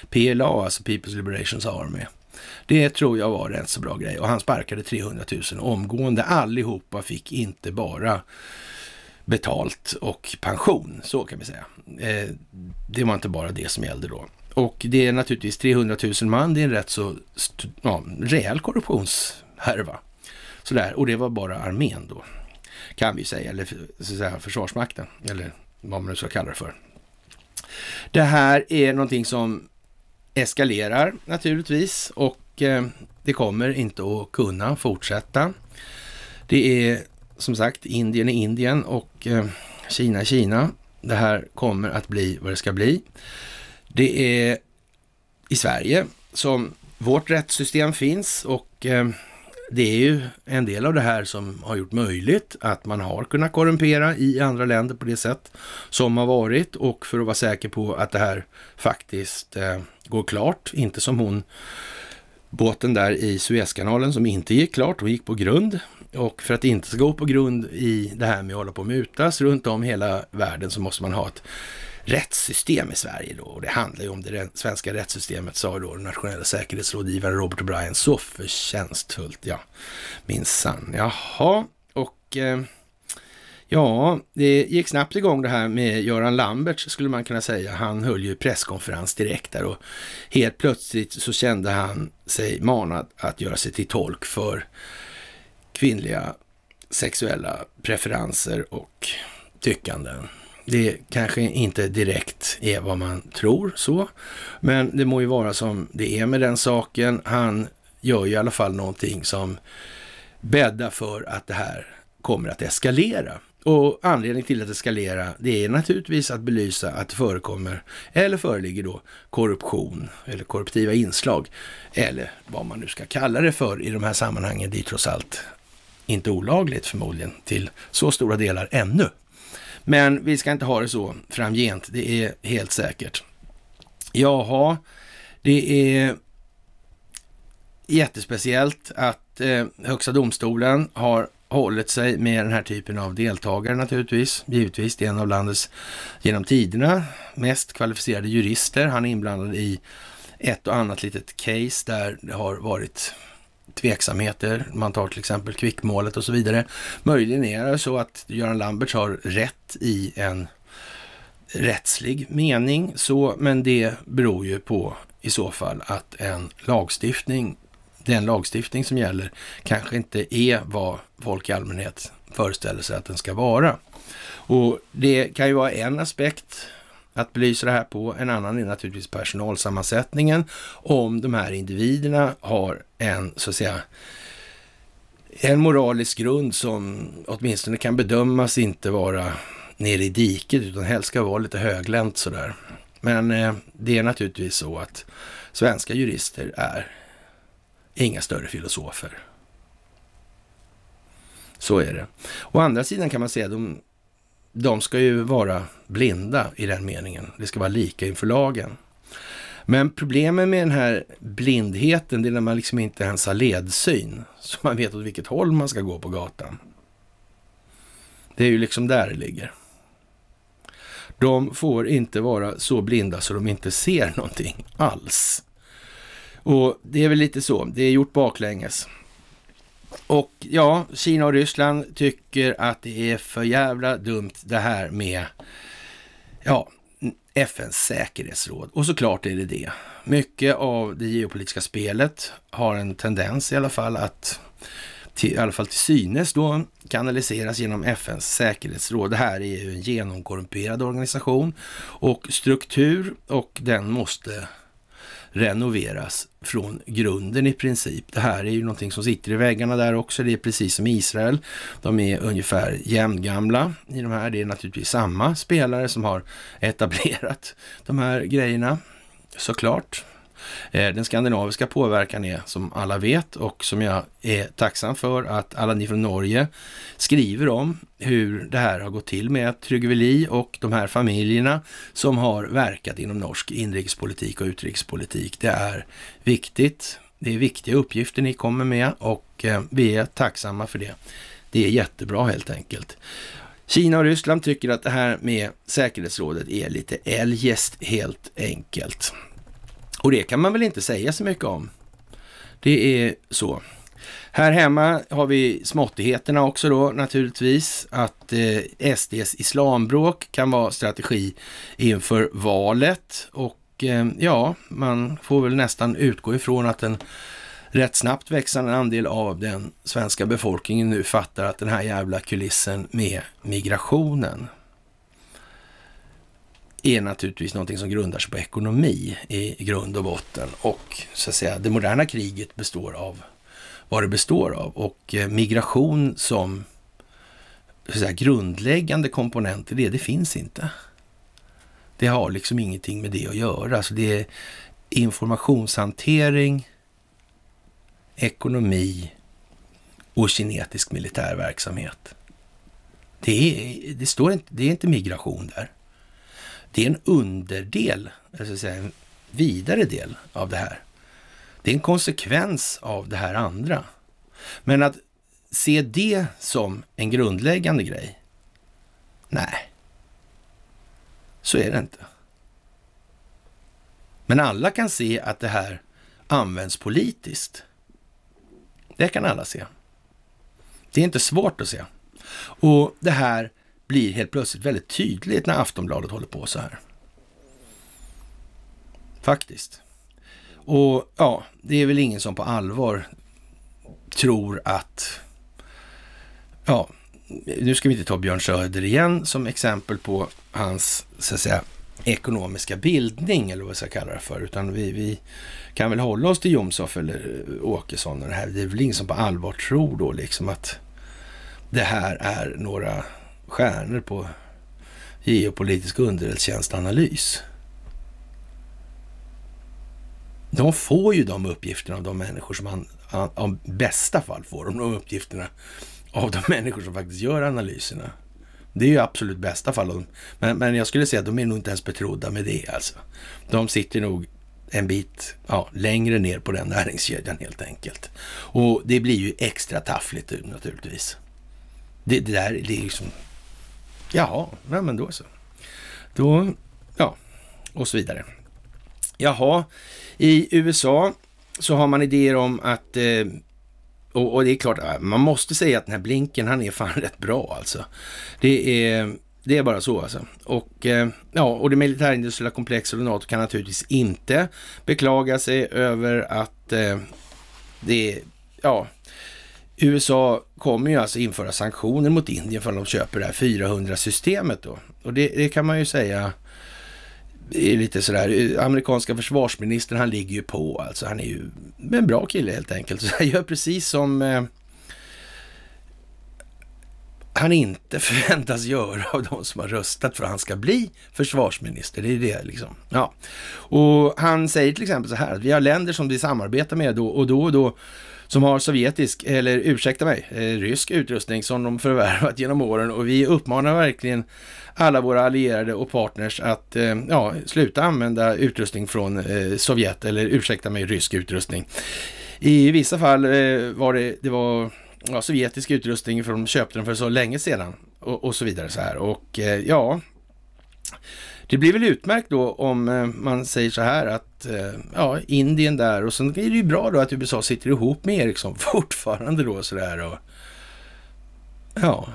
PLA, alltså People's Liberations Army. Det tror jag var en rätt så bra grej och han sparkade 300 000 omgående. Allihopa fick inte bara betalt och pension, så kan vi säga. Eh, det var inte bara det som gällde då. Och det är naturligtvis 300 000 man, det är en rätt så ja, rejäl korruptionshärva. Sådär, och det var bara armén då, kan vi säga, eller så säga, försvarsmakten, eller vad man nu ska kalla det för. Det här är någonting som eskalerar naturligtvis och eh, det kommer inte att kunna fortsätta. Det är som sagt Indien är Indien och eh, Kina Kina. Det här kommer att bli vad det ska bli. Det är i Sverige som vårt rättssystem finns och eh, det är ju en del av det här som har gjort möjligt att man har kunnat korrumpera i andra länder på det sätt som har varit och för att vara säker på att det här faktiskt eh, går klart, inte som hon båten där i Suezkanalen som inte gick klart och gick på grund. Och för att det inte ska gå på grund i det här med att hålla på och mutas runt om hela världen så måste man ha ett rättssystem i Sverige då. Och det handlar ju om det svenska rättssystemet, sa då den nationella säkerhetsrådgivaren Robert O'Brien så förtjänstfullt. Ja, minsann. Jaha, och eh, ja, det gick snabbt igång det här med Göran Lamberts skulle man kunna säga. Han höll ju presskonferens direkt där och helt plötsligt så kände han sig manad att göra sig till tolk för kvinnliga sexuella preferenser och tyckanden det kanske inte direkt är vad man tror så, men det må ju vara som det är med den saken. Han gör ju i alla fall någonting som bäddar för att det här kommer att eskalera. Och anledningen till att eskalera, det är naturligtvis att belysa att det förekommer eller föreligger då korruption eller korruptiva inslag eller vad man nu ska kalla det för i de här sammanhangen. Det är trots allt inte olagligt förmodligen till så stora delar ännu. Men vi ska inte ha det så framgent, det är helt säkert. Jaha, det är jättespeciellt att eh, Högsta domstolen har hållit sig med den här typen av deltagare naturligtvis. Givetvis, det är en av landets genom tiderna mest kvalificerade jurister. Han är inblandad i ett och annat litet case där det har varit tveksamheter. Man tar till exempel kvickmålet och så vidare. Möjligen är det så att Göran Lamberts har rätt i en rättslig mening, så, men det beror ju på i så fall att en lagstiftning, den lagstiftning som gäller, kanske inte är vad folk i allmänhet föreställer sig att den ska vara. Och det kan ju vara en aspekt att belysa det här på. En annan är naturligtvis personalsammansättningen. Om de här individerna har en, så att säga, en moralisk grund som åtminstone kan bedömas inte vara nere i diket utan helst ska vara lite höglänt sådär. Men eh, det är naturligtvis så att svenska jurister är inga större filosofer. Så är det. Å andra sidan kan man säga de de ska ju vara blinda i den meningen. Det ska vara lika inför lagen. Men problemet med den här blindheten, det är när man liksom inte ens har ledsyn. Så man vet åt vilket håll man ska gå på gatan. Det är ju liksom där det ligger. De får inte vara så blinda så de inte ser <laughs> någonting alls. Och det är väl lite så, det är gjort baklänges. Och ja, Kina och Ryssland tycker att det är för jävla dumt det här med ja, FNs säkerhetsråd. Och såklart är det det. Mycket av det geopolitiska spelet har en tendens i alla fall att till, i alla fall till synes då kanaliseras genom FNs säkerhetsråd. Det här är ju en genomkorrumperad organisation och struktur och den måste renoveras från grunden i princip. Det här är ju någonting som sitter i väggarna där också. Det är precis som Israel. De är ungefär jämngamla i de här. Det är naturligtvis samma spelare som har etablerat de här grejerna såklart. Eh, den skandinaviska påverkan är som alla vet och som jag är tacksam för att alla ni från Norge skriver om hur det här har gått till med Trygve och de här familjerna som har verkat inom norsk inrikespolitik och utrikespolitik. Det är viktigt. Det är viktiga uppgifter ni kommer med och eh, vi är tacksamma för det. Det är jättebra helt enkelt. Kina och Ryssland tycker att det här med säkerhetsrådet är lite eljest helt enkelt. Och det kan man väl inte säga så mycket om. Det är så. Här hemma har vi småttigheterna också då naturligtvis. Att eh, SDs islambråk kan vara strategi inför valet. Och eh, ja, man får väl nästan utgå ifrån att en rätt snabbt växande andel av den svenska befolkningen nu fattar att den här jävla kulissen med migrationen är naturligtvis någonting som grundar sig på ekonomi i grund och botten. Och så att säga, det moderna kriget består av vad det består av. Och eh, migration som så säga, grundläggande komponent i det, det finns inte. Det har liksom ingenting med det att göra. Alltså det är informationshantering, ekonomi och kinetisk militär verksamhet. Det, det, står inte, det är inte migration där. Det är en underdel, alltså säga, en vidare del av det här. Det är en konsekvens av det här andra. Men att se det som en grundläggande grej, nej. Så är det inte. Men alla kan se att det här används politiskt. Det kan alla se. Det är inte svårt att se. Och det här blir helt plötsligt väldigt tydligt när Aftonbladet håller på så här. Faktiskt. Och ja, det är väl ingen som på allvar tror att... Ja, nu ska vi inte ta Björn Söder igen som exempel på hans, så att säga, ekonomiska bildning eller vad jag ska kalla det för, utan vi, vi kan väl hålla oss till Jomshof eller Åkesson och det här. Det är väl ingen som på allvar tror då liksom att det här är några stjärnor på geopolitisk underrättelsetjänstanalys. De får ju de uppgifterna av de människor som man, av bästa fall får de de uppgifterna av de människor som faktiskt gör analyserna. Det är ju absolut bästa fall. Men, men jag skulle säga att de är nog inte ens betrodda med det alltså. De sitter nog en bit ja, längre ner på den näringskedjan helt enkelt. Och det blir ju extra taffligt naturligtvis. Det, det där, det är liksom Jaha, nej men då så. Då, ja, och så vidare. Jaha, i USA så har man idéer om att eh, och, och, det är klart, eh, man måste säga att den här Blinken, han är fan <laughs> rätt bra alltså. Det är, det är bara så alltså. Och, eh, ja, och det militärindustriella komplexet och NATO kan naturligtvis inte beklaga sig över att eh, det, ja, USA kommer ju alltså införa sanktioner mot Indien för att de köper det här 400-systemet då. Och det, det, kan man ju säga är lite sådär, amerikanska försvarsministern han ligger ju på alltså. Han är ju en bra kille helt enkelt. Så han gör precis som eh, han inte <laughs> förväntas göra av de som har röstat för att han ska bli försvarsminister. Det är det liksom. Ja. Och han säger till exempel så här, att vi har länder som vi samarbetar med då och då och då som har sovjetisk, eller ursäkta mig, eh, rysk utrustning som de förvärvat genom åren och vi uppmanar verkligen alla våra allierade och partners att eh, ja, sluta använda utrustning från eh, Sovjet eller ursäkta mig, rysk utrustning. I vissa fall var det, det var ja, sovjetisk utrustning för de köpte den för så länge sedan och, och så vidare så här. Och eh, ja, det blir väl utmärkt då om eh, man säger så här att eh, ja, Indien där och sen är det ju bra då att USA sitter ihop med Ericsson <laughs> fortfarande då sådär och ja,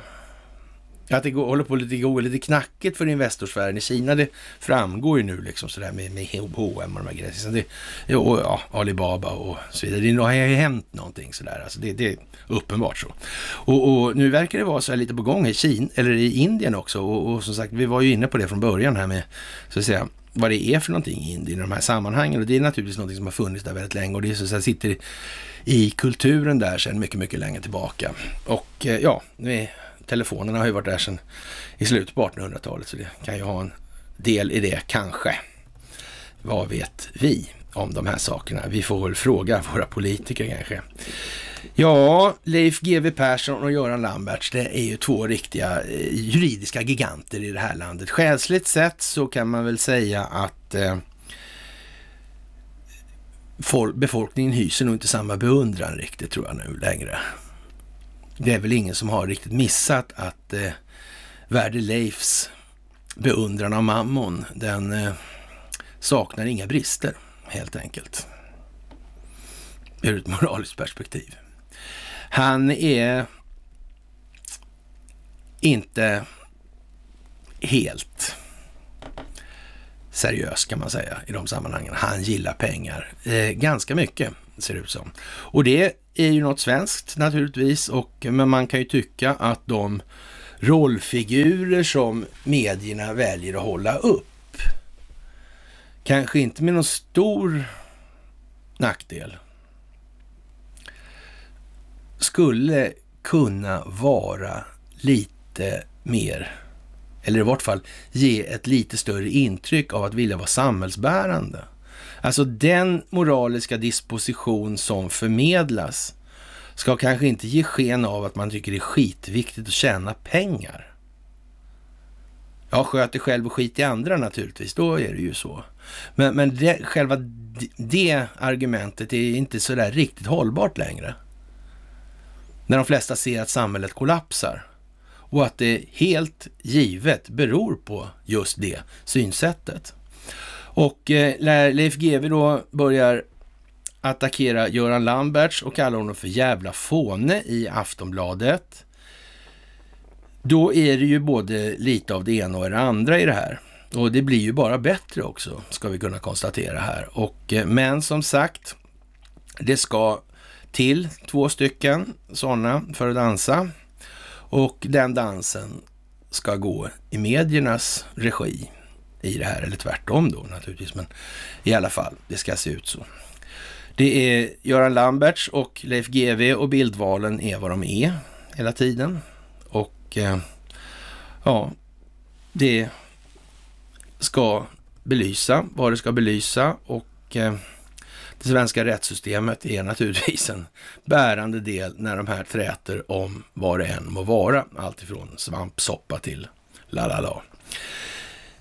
att det går, håller på lite, går lite knackigt för investorsfären i Kina, det framgår ju nu liksom sådär med, med H&M och de här grejerna. Det, och ja, Alibaba och så vidare. Det har ju hänt någonting sådär. Alltså det, det är uppenbart så. Och, och, nu verkar det vara så här lite på gång i Kina, eller i Indien också. Och, och som sagt, vi var ju inne på det från början här med, så att säga, vad det är för någonting i Indien i de här sammanhangen. Och det är naturligtvis någonting som har funnits där väldigt länge och det är så, så här, sitter i kulturen där sedan mycket, mycket länge tillbaka. Och eh, ja, nu är telefonerna har ju varit där sedan i slutet på 1800-talet, så det kan ju ha en del i det kanske. Vad vet vi om de här sakerna? Vi får väl fråga våra politiker kanske. Ja, Leif GW Persson och Göran Lamberts, det är ju två riktiga eh, juridiska giganter i det här landet. Själsligt sett så kan man väl säga att eh, befolkningen hyser nog inte samma beundran riktigt tror jag nu längre det är väl ingen som har riktigt missat att eh, Werder Leifs beundran av Mammon, den eh, saknar inga brister helt enkelt. Ur ett <laughs> moraliskt perspektiv. Han är inte helt seriös kan man säga i de sammanhangen. Han gillar pengar eh, ganska mycket ser det ut som. Och det är ju något svenskt naturligtvis, och, men man kan ju tycka att de rollfigurer som medierna väljer att hålla upp, kanske inte med någon stor nackdel, skulle kunna vara lite mer, eller i vart fall ge ett lite större intryck av att vilja vara samhällsbärande. Alltså den moraliska disposition som förmedlas ska kanske inte ge sken av att man tycker det är skitviktigt att tjäna pengar. Ja, sköt dig själv och skit i andra naturligtvis, då är det ju så. Men, men det, själva det argumentet är inte sådär riktigt hållbart längre. När de flesta ser att samhället kollapsar och att det helt givet beror på just det synsättet. Och när eh, Leif GW då börjar attackera Göran Lamberts och kallar honom för jävla fåne i Aftonbladet. Då är det ju både lite av det ena och det andra i det här. Och det blir ju bara bättre också, ska vi kunna konstatera här. Och, eh, men som sagt, det ska till två stycken sådana för att dansa. Och den dansen ska gå i mediernas regi i det här, eller tvärtom då naturligtvis, men i alla fall, det ska se ut så. Det är Göran Lamberts och Leif GW och bildvalen är vad de är hela tiden. Och eh, ja, det ska belysa vad det ska belysa och eh, det svenska rättssystemet är naturligtvis en bärande del när de här träter om vad det än må vara. Alltifrån svampsoppa till la la la.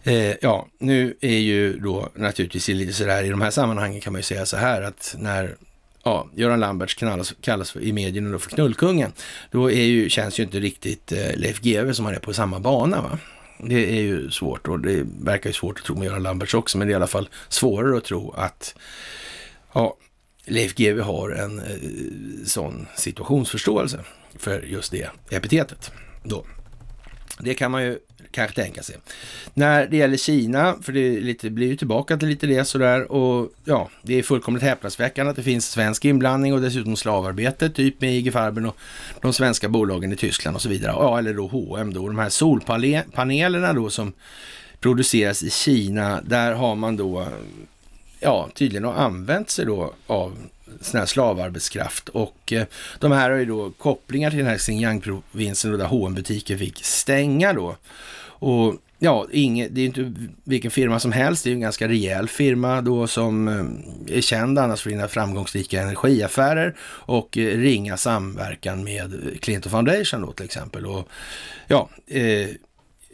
Eh, ja, nu är ju då naturligtvis lite sådär, i de här sammanhangen kan man ju säga så här att när ja, Göran Lamberts kallas, kallas för, i medierna då för knullkungen, då är ju, känns ju inte riktigt eh, Leif GW som han är på samma bana. va? Det är ju svårt och det verkar ju svårt att tro med Göran Lamberts också, men det är i alla fall svårare att tro att ja, Leif GW har en eh, sån situationsförståelse för just det epitetet. Då. Det kan man ju kanske tänka sig. När det gäller Kina, för det lite, blir ju tillbaka till lite det sådär och ja, det är fullkomligt häpnadsväckande att det finns svensk inblandning och dessutom slavarbete, typ med IG Farben och de svenska bolagen i Tyskland och så vidare. Ja, eller då H&M då, de här solpanelerna då som produceras i Kina, där har man då ja, tydligen har använt sig då av sån här slavarbetskraft. Och eh, de här har ju då kopplingar till den här Xinjiang-provinsen där hm butiken fick stänga då. Och ja, inget, det är ju inte vilken firma som helst. Det är ju en ganska rejäl firma då som eh, är känd annars för sina framgångsrika energiaffärer och eh, ringa samverkan med Clinton Foundation då till exempel. Och ja, eh,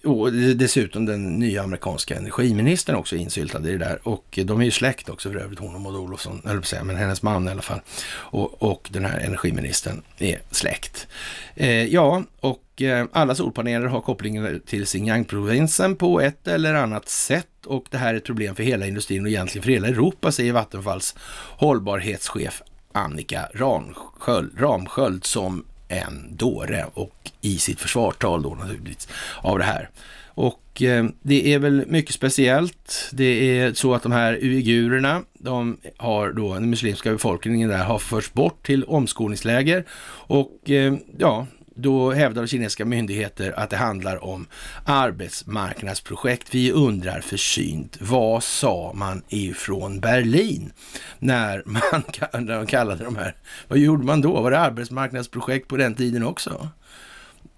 och dessutom den nya amerikanska energiministern också insyltad i det där. Och de är ju släkt också för övrigt, hon och Maud Olofsson, eller säga, men hennes man i alla fall. Och, och den här energiministern är släkt. Eh, ja, och eh, alla solpaneler har kopplingar till Xinjiang-provinsen på ett eller annat sätt. Och det här är ett problem för hela industrin och egentligen för hela Europa, säger Vattenfalls hållbarhetschef Annika Ramsköld, Ramsköld som en dåre och i sitt försvartal då naturligtvis av det här. Och eh, det är väl mycket speciellt. Det är så att de här uigurerna, de har då, den muslimska befolkningen där har förts bort till omskolningsläger och eh, ja, då hävdar kinesiska myndigheter att det handlar om arbetsmarknadsprojekt. Vi undrar försynt, vad sa man ifrån Berlin när man när <laughs> de kallade de här? Vad gjorde man då? Var det arbetsmarknadsprojekt på den tiden också?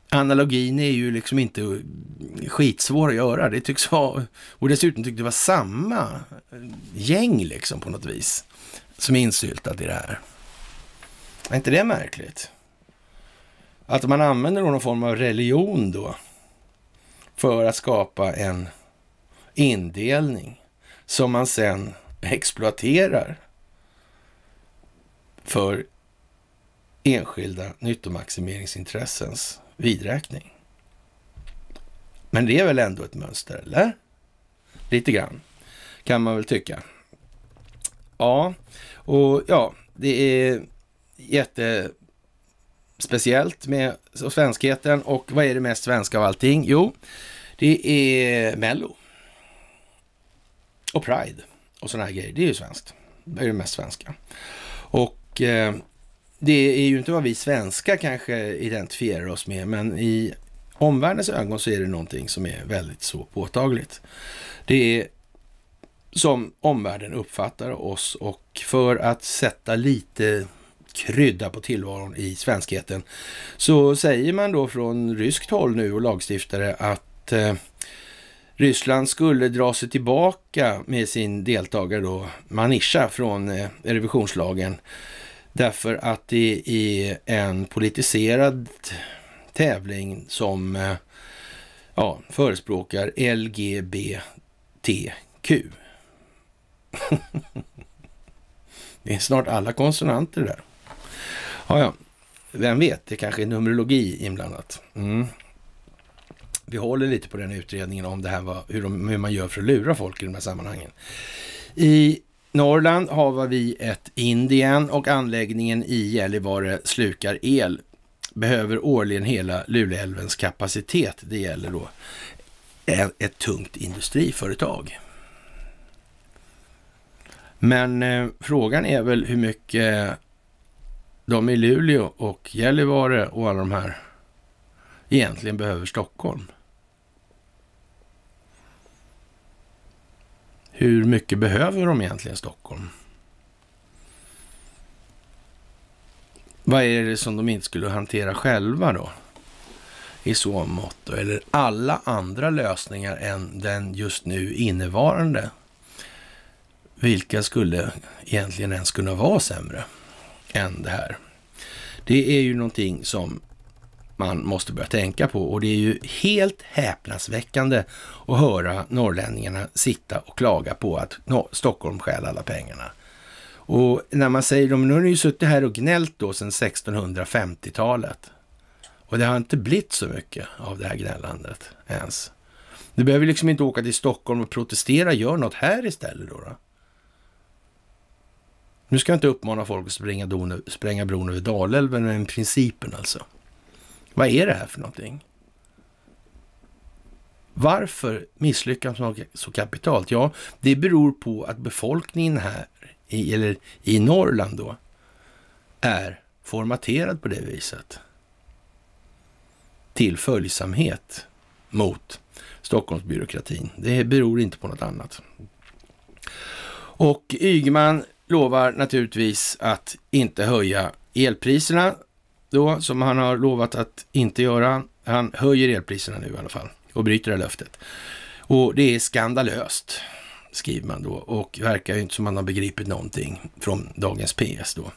Analogin är ju liksom inte skitsvår att göra. Det tycks vara... och dessutom tyckte det var samma gäng liksom på något vis som är insyltat i det här. Är inte det märkligt? Att alltså, man använder någon form av religion då för att skapa en indelning som man sen exploaterar för enskilda nyttomaximeringsintressens vidräkning. Men det är väl ändå ett mönster, eller? Lite grann, kan man väl tycka. Ja, och ja, det är jätte speciellt med svenskheten. Och vad är det mest svenska av allting? Jo, det är Mello. Och Pride och sådana här grejer. Det är ju svenskt. Det är det mest svenska. Och eh, det är ju inte vad vi svenskar kanske identifierar oss med, men i omvärldens ögon så är det någonting som är väldigt så påtagligt. Det är som omvärlden uppfattar oss och för att sätta lite krydda på tillvaron i svenskheten. Så säger man då från ryskt håll nu och lagstiftare att eh, Ryssland skulle dra sig tillbaka med sin deltagare då, Manisha från eh, revisionslagen. Därför att det är en politiserad tävling som eh, ja, förespråkar LGBTQ. <laughs> Det är snart alla konsonanter där. Ja, ja. Vem vet, det kanske är Numerologi inblandat. Mm. Vi håller lite på den utredningen om det här var, hur, de, hur man gör för att lura folk i de här sammanhangen. I Norrland har vi ett Indien och anläggningen i Gällivare slukar el. Behöver årligen hela Luleälvens kapacitet. Det gäller då ett tungt industriföretag. Men eh, frågan är väl hur mycket de i Luleå och Gällivare och alla de här egentligen behöver Stockholm? Hur mycket behöver de egentligen Stockholm? Vad är det som de inte skulle hantera själva då? I så mått eller alla andra lösningar än den just nu innevarande. Vilka skulle egentligen ens kunna vara sämre? än det här. Det är ju någonting som man måste börja tänka på och det är ju helt häpnadsväckande att höra norrlänningarna sitta och klaga på att Stockholm stjäl alla pengarna. Och när man säger dem, nu har ni ju suttit här och gnällt då sedan 1650-talet. Och det har inte blivit så mycket av det här gnällandet ens. Du behöver liksom inte åka till Stockholm och protestera, gör något här istället då. då. Nu ska jag inte uppmana folk att spränga, don, spränga bron över Dalälven, men principen alltså. Vad är det här för någonting? Varför misslyckas man så kapitalt? Ja, det beror på att befolkningen här, i, eller i Norrland då, är formaterad på det viset. Till följsamhet mot Stockholmsbyråkratin. Det beror inte på något annat. Och Ygeman lovar naturligtvis att inte höja elpriserna då, som han har lovat att inte göra. Han höjer elpriserna nu i alla fall och bryter det löftet. Och det är skandalöst skriver man då. Och verkar ju inte som man har begripit någonting från dagens PS då.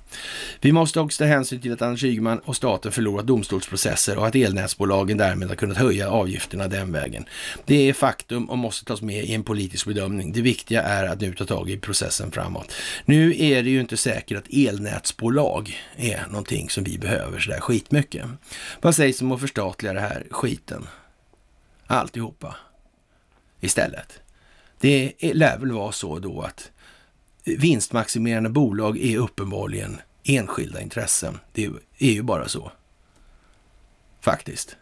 Vi måste också ta hänsyn till att Anders Ygeman och staten förlorat domstolsprocesser och att elnätsbolagen därmed har kunnat höja avgifterna den vägen. Det är faktum och måste tas med i en politisk bedömning. Det viktiga är att nu ta tag i processen framåt. Nu är det ju inte säkert att elnätsbolag är någonting som vi behöver sådär skitmycket. Vad sägs om att förstatliga det här skiten? Alltihopa istället. Det lär väl vara så då att eh, vinstmaximerande bolag är uppenbarligen enskilda intressen. Det är ju bara så. Faktiskt.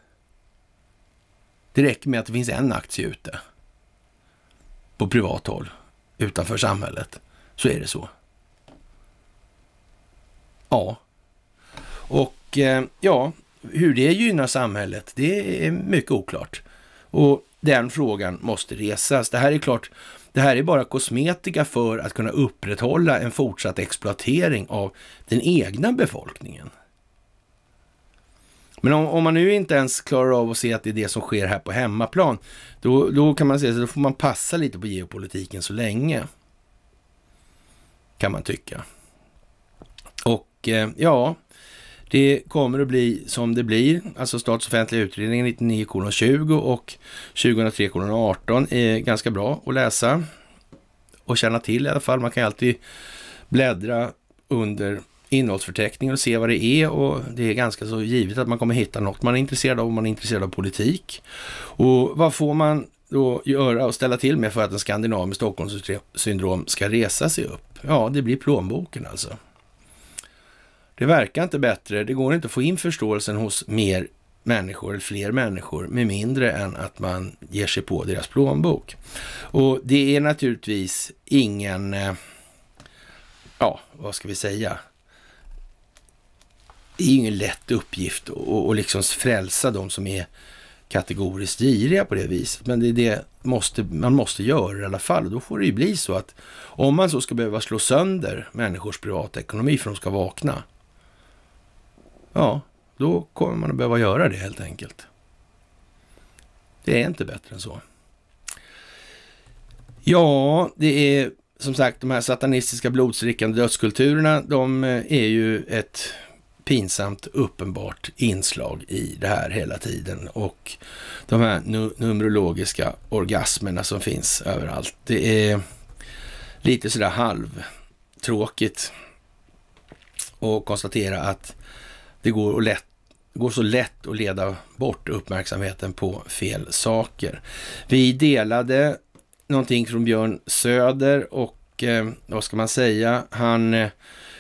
Det räcker med att det finns en aktie ute på privat håll utanför samhället så är det så. Ja, och eh, ja, hur det gynnar samhället, det är mycket oklart. Och den frågan måste resas. Det här är klart, det här är bara kosmetika för att kunna upprätthålla en fortsatt exploatering av den egna befolkningen. Men om, om, man nu inte ens klarar av att se att det är det som sker här på hemmaplan, då, då kan man säga så då får man passa lite på geopolitiken så länge. Kan man tycka. Och eh, ja, det kommer att bli som det blir, alltså statsoffentliga utredningen 99:20 och 2003:18 är ganska bra att läsa och känna till i alla fall. Man kan alltid bläddra under innehållsförteckningen och se vad det är och det är ganska så givet att man kommer hitta något man är intresserad av om man är intresserad av politik. Och vad får man då göra och ställa till med för att en skandinav med Stockholmssyndrom ska resa sig upp? Ja, det blir plånboken alltså. Det verkar inte bättre. Det går inte att få in förståelsen hos mer människor, eller fler människor, med mindre än att man ger sig på deras plånbok. Och det är naturligtvis ingen, eh, ja, vad ska vi säga? Det är ingen lätt uppgift att liksom frälsa de som är kategoriskt giriga på det viset. Men det är det måste, man måste göra i alla fall. då får det ju bli så att om man så ska behöva slå sönder människors privatekonomi för att de ska vakna, Ja, då kommer man att behöva göra det helt enkelt. Det är inte bättre än så. Ja, det är som sagt de här satanistiska blodsrickande dödskulturerna. De eh, är ju ett pinsamt uppenbart inslag i det här hela tiden. Och de här nu numerologiska orgasmerna som finns överallt. Det är lite sådär halvtråkigt att konstatera att det går, lätt, går så lätt att leda bort uppmärksamheten på fel saker. Vi delade någonting från Björn Söder och eh, vad ska man säga? Han eh,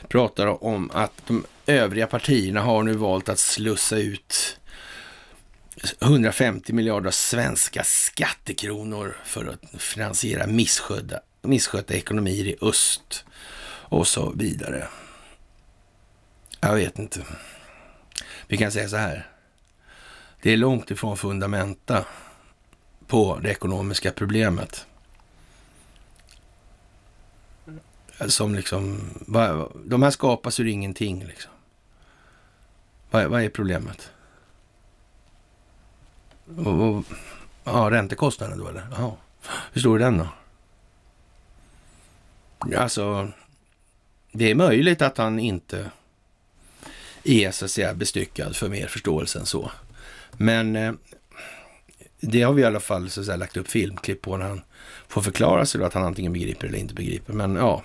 pratar om att de övriga partierna har nu valt att slussa ut 150 miljarder svenska skattekronor för att finansiera misskötta, misskötta ekonomier i öst och så vidare. Jag vet inte. Vi kan säga så här. Det är långt ifrån fundamenta på det ekonomiska problemet. Som liksom, de här skapas ur ingenting. Liksom. Vad, är problemet? Och, och, ja, räntekostnaden då eller? Ja. Hur stor är den då? Alltså, det är möjligt att han inte är så att säga bestyckad för mer förståelse än så. Men eh, det har vi i alla fall så att säga, lagt upp filmklipp på när han får förklara sig då att han antingen begriper eller inte begriper. Men ja,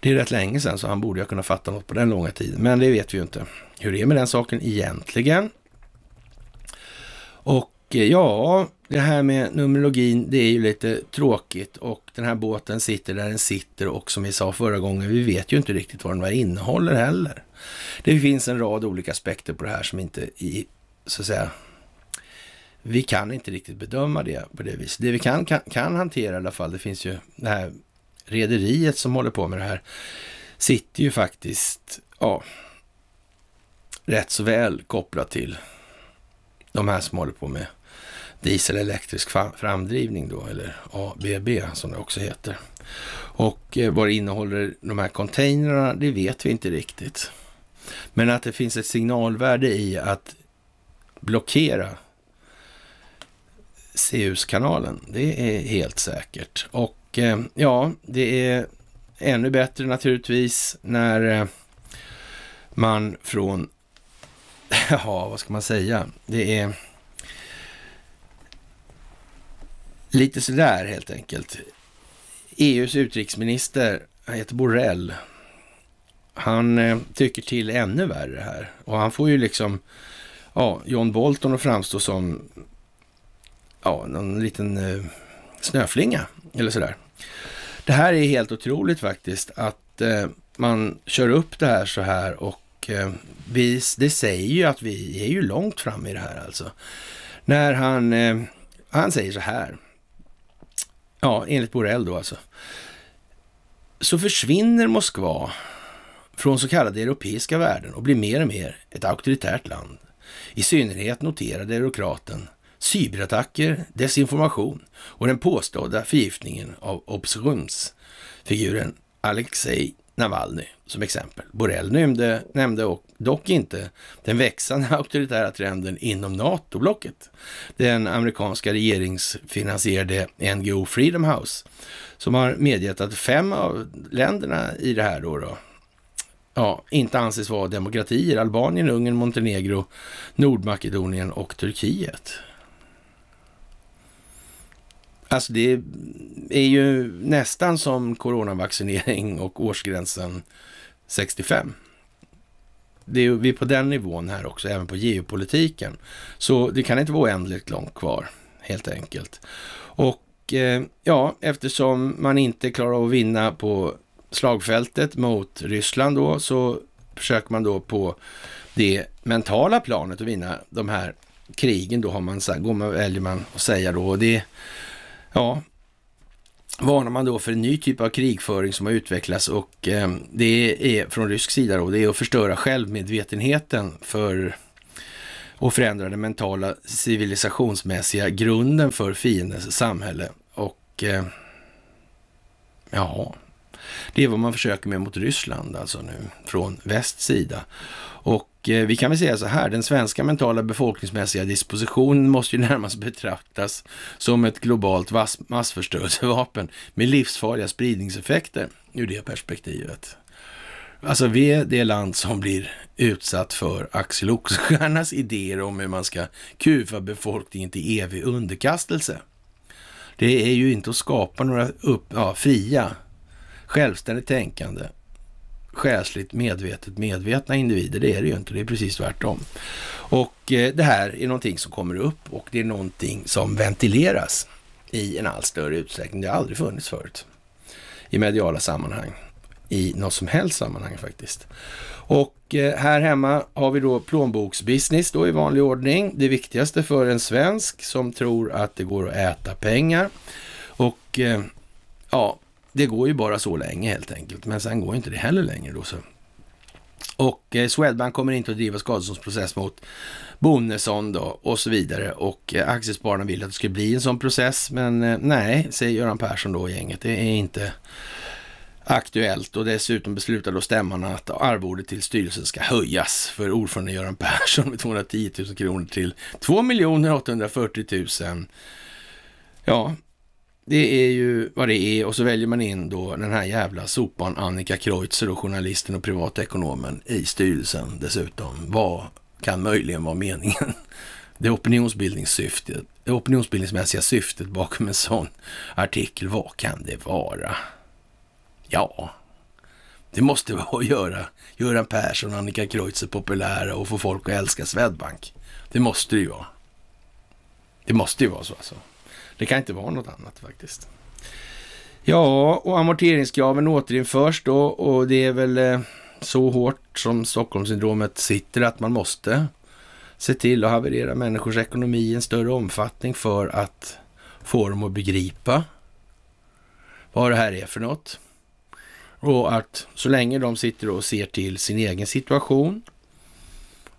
det är rätt länge sedan så han borde ju kunna fatta något på den långa tiden. Men det vet vi ju inte hur det är med den saken egentligen. Och eh, ja, det här med Numerologin, det är ju lite tråkigt och den här båten sitter där den sitter och som vi sa förra gången, vi vet ju inte riktigt vad den här innehåller heller. Det finns en rad olika aspekter på det här som inte i, så att säga, vi kan inte riktigt bedöma det på det viset. Det vi kan, kan, kan hantera i alla fall, det finns ju det här rederiet som håller på med det här, sitter ju faktiskt, ja, rätt så väl kopplat till de här som håller på med dieselelektrisk framdrivning då, eller ABB som det också heter. Och eh, vad det innehåller de här containrarna, det vet vi inte riktigt. Men att det finns ett signalvärde i att blockera CUS-kanalen, det är helt säkert. Och eh, ja, det är ännu bättre naturligtvis när eh, man från, <laughs> ja vad ska man säga, det är lite sådär helt enkelt. EUs utrikesminister, han heter Borrell, han eh, tycker till ännu värre här. Och han får ju liksom, ja, John Bolton att framstå som, ja, någon liten eh, snöflinga eller sådär. Det här är helt otroligt faktiskt att eh, man kör upp det här så här och eh, vi, det säger ju att vi är ju långt fram i det här alltså. När han, eh, han säger så här, ja enligt Borrell då alltså, så försvinner Moskva från så kallade europeiska värden och blir mer och mer ett auktoritärt land. I synnerhet noterade eurokraten cyberattacker, desinformation och den påstådda förgiftningen av oppositionsfiguren Alexej Navalny som exempel. Borrell nämnde, nämnde och dock inte den växande <laughs> auktoritära trenden inom NATO-blocket. Den amerikanska regeringsfinansierade NGO Freedom House som har medgett att fem av länderna i det här då, då ja, inte anses vara demokratier. Albanien, Ungern, Montenegro, Nordmakedonien och Turkiet. Alltså det är ju nästan som coronavaccinering och årsgränsen 65. Det är, vi är på den nivån här också, även på geopolitiken. Så det kan inte vara oändligt långt kvar, helt enkelt. Och eh, ja, eftersom man inte klarar av att vinna på slagfältet mot Ryssland då, så försöker man då på det mentala planet att vinna de här krigen. Då har man, sagt, går man, väljer man att säga då. Och det, ja, varnar man då för en ny typ av krigföring som har utvecklats och eh, det är från rysk sida då, det är att förstöra självmedvetenheten för och förändra den mentala civilisationsmässiga grunden för fiendens samhälle. Och eh, ja, det är vad man försöker med mot Ryssland alltså nu från västs sida. Och eh, vi kan väl säga så här, den svenska mentala befolkningsmässiga dispositionen måste ju <laughs> närmast betraktas som ett globalt massförstörelsevapen med livsfarliga spridningseffekter ur det perspektivet. Alltså vi är det land som blir utsatt för Axel Oxenstiernas idéer om hur man ska kuva befolkningen till evig underkastelse. Det är ju inte att skapa några upp, ja, fria Självständigt tänkande, själsligt medvetet medvetna individer, det är det ju inte. Det är precis tvärtom. Och eh, det här är någonting som kommer upp och det är någonting som ventileras i en allt större utsträckning. Det har aldrig funnits förut i mediala sammanhang, i något som helst sammanhang faktiskt. Och eh, här hemma har vi då plånboksbusiness då i vanlig ordning. Det viktigaste för en svensk som tror att det går att äta pengar. Och eh, ja, det går ju bara så länge helt enkelt. Men sen går inte det heller längre då. Så. Och eh, Swedbank kommer inte att driva skadeståndsprocess mot Bonnesson då och så vidare. Och eh, Aktiespararna vill att det ska bli en sån process. Men eh, nej, säger Göran Persson då gänget. Det är inte aktuellt och dessutom beslutar då stämman att arvodet till styrelsen ska höjas för ordförande Göran Persson med 210 000 kronor till 2 840 000. Ja, det är ju vad det är och så väljer man in då den här jävla sopan Annika Kreutzer och journalisten och privatekonomen i styrelsen dessutom. Vad kan möjligen vara meningen? Det opinionsbildningssyftet, det opinionsbildningsmässiga syftet bakom en sån artikel, vad kan det vara? Ja, det måste vara att göra Göran Persson och Annika Kreutzer populära och få folk att älska Swedbank. Det måste det ju vara. Det måste ju vara så alltså. Det kan inte vara något annat faktiskt. Ja, och amorteringskraven återinförs då och det är väl eh, så hårt som Stockholmssyndromet sitter att man måste se till att haverera människors ekonomi i en större omfattning för att få dem att begripa vad det här är för något. Och att så länge de sitter och ser till sin egen situation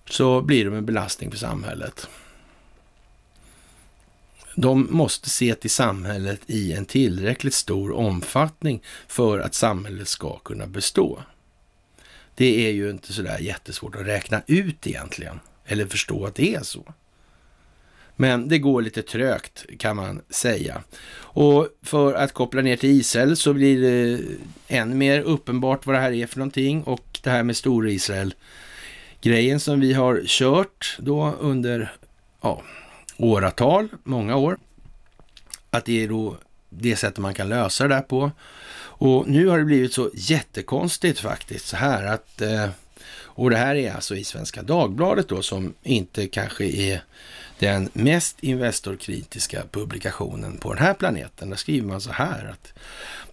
så blir de en belastning för samhället de måste se till samhället i en tillräckligt stor omfattning för att samhället ska kunna bestå. Det är ju inte sådär jättesvårt att räkna ut egentligen, eller förstå att det är så. Men det går lite trögt kan man säga. Och för att koppla ner till Israel så blir det än mer uppenbart vad det här är för någonting och det här med Stor-Israel grejen som vi har kört då under, ja, åratal, många år. Att det är då det sättet man kan lösa det där på. Och nu har det blivit så jättekonstigt faktiskt så här att, eh, och det här är alltså i Svenska Dagbladet då som inte kanske är den mest investorkritiska publikationen på den här planeten. Där skriver man så här att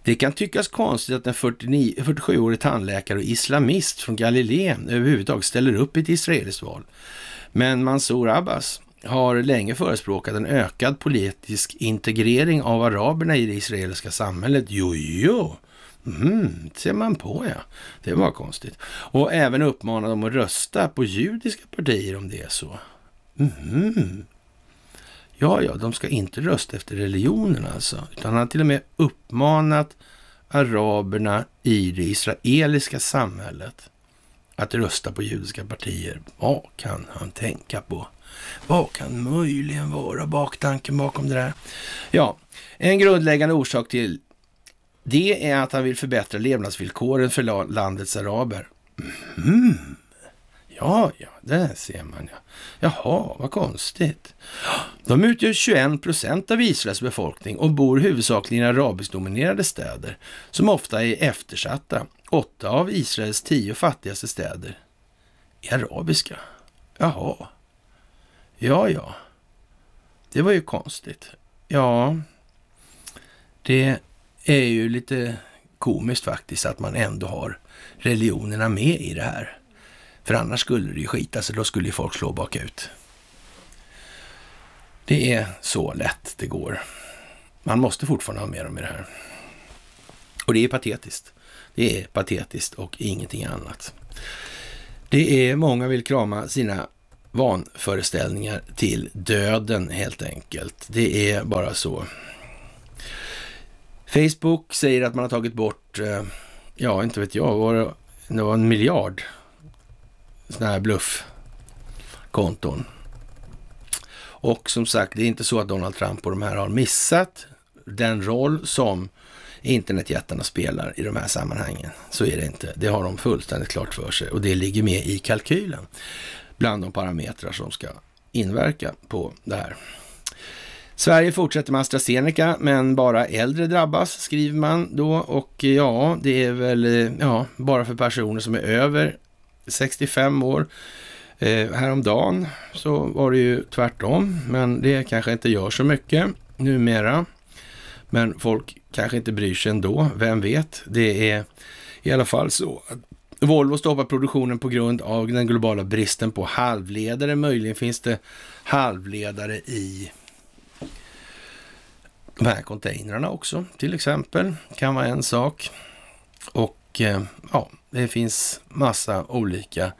det kan tyckas konstigt att en 47-årig tandläkare och islamist från Galileen överhuvudtaget ställer upp i ett israeliskt val. Men Mansour Abbas har länge förespråkat en ökad politisk integrering av araberna i det israeliska samhället. Jojo! Mm, ser man på ja. Det var konstigt. Och även uppmanat dem att rösta på judiska partier om det är så. Mm. Ja, ja, de ska inte rösta efter religionen alltså. Utan han har till och med uppmanat araberna i det israeliska samhället att rösta på judiska partier. Vad kan han tänka på? Vad kan möjligen vara baktanken bakom det där? Ja, en grundläggande orsak till det är att han vill förbättra levnadsvillkoren för landets araber. Mm. Ja, ja, det ser man ja. Jaha, vad konstigt. De utgör 21 procent av Israels befolkning och bor huvudsakligen i arabiskdominerade städer som ofta är eftersatta. Åtta av Israels tio fattigaste städer är arabiska. Jaha, Ja, ja. Det var ju konstigt. Ja, det är ju lite komiskt faktiskt att man ändå har religionerna med i det här. För annars skulle det ju skita sig, då skulle ju folk slå bakut. Det är så lätt det går. Man måste fortfarande ha med dem i det här. Och det är patetiskt. Det är patetiskt och ingenting annat. Det är många vill krama sina vanföreställningar till döden helt enkelt. Det är bara så. Facebook säger att man har tagit bort, eh, ja inte vet jag, var det, det var en miljard sådana här bluffkonton. Och som sagt, det är inte så att Donald Trump och de här har missat den roll som internetjättarna spelar i de här sammanhangen. Så är det inte. Det har de fullständigt klart för sig och det ligger med i kalkylen bland de parametrar som ska inverka på det här. Sverige fortsätter med AstraZeneca, men bara äldre drabbas, skriver man då. Och ja, det är väl ja, bara för personer som är över 65 år. Eh, häromdagen så var det ju tvärtom, men det kanske inte gör så mycket numera. Men folk kanske inte bryr sig ändå, vem vet? Det är i alla fall så Volvo stoppar produktionen på grund av den globala bristen på halvledare. Möjligen finns det halvledare i de här containrarna också, till exempel. Kan vara en sak. Och eh, ja, det finns massa olika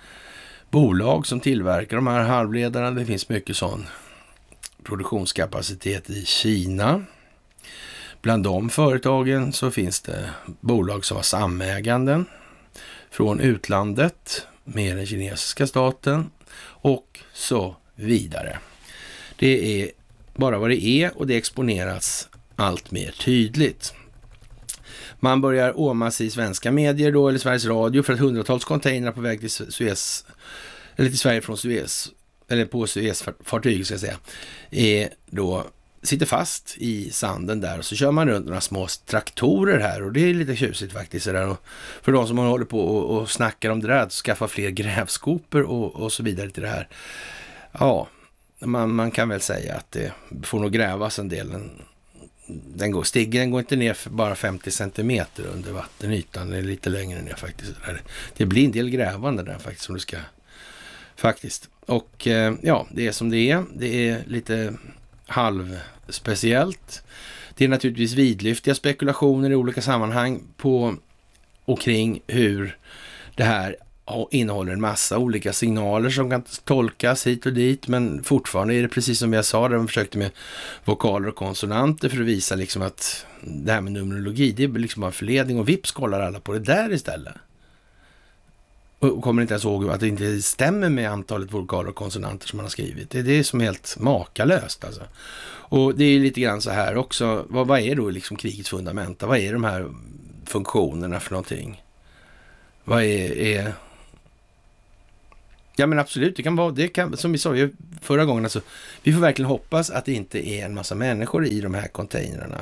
bolag som tillverkar de här halvledarna. Det finns mycket sån produktionskapacitet i Kina. Bland de företagen så finns det bolag som har samäganden från utlandet med den kinesiska staten och så vidare. Det är bara vad det är och det exponeras allt mer tydligt. Man börjar åmas i svenska medier då, eller Sveriges Radio, för att hundratals containrar på väg till Suez, eller till Sverige från Suez, eller på Suezfartyg ska jag säga, är då sitter fast i sanden där och så kör man runt några små traktorer här och det är lite tjusigt faktiskt. Sådär. för de som håller på och, och snackar om det där, att skaffa fler grävskopor och, och så vidare till det här. Ja, man, man, kan väl säga att det får nog grävas en del. Den går, stigen går inte ner för bara 50 centimeter under vattenytan, det är lite längre ner faktiskt. Det blir en del grävande där faktiskt, som du ska... Faktiskt. Och eh, ja, det är som det är. Det är lite halvspeciellt. Det är naturligtvis vidlyftiga spekulationer i olika sammanhang på och kring hur det här innehåller en massa olika signaler som kan tolkas hit och dit, men fortfarande är det precis som jag sa, där de försökte med vokaler och konsonanter för att visa liksom att det här med numerologi, det är liksom bara en förledning och vips kollar alla på det där istället och kommer inte ens ihåg att det inte stämmer med antalet vokaler och konsonanter som man har skrivit. Det är det som är helt makalöst alltså. Och det är lite grann så här också, vad, vad är då liksom krigets fundamenta? Vad är de här funktionerna för någonting? Vad är, är... Ja men absolut, det kan vara, det kan, som vi sa ju förra gången, alltså, vi får verkligen hoppas att det inte är en massa människor i de här containrarna.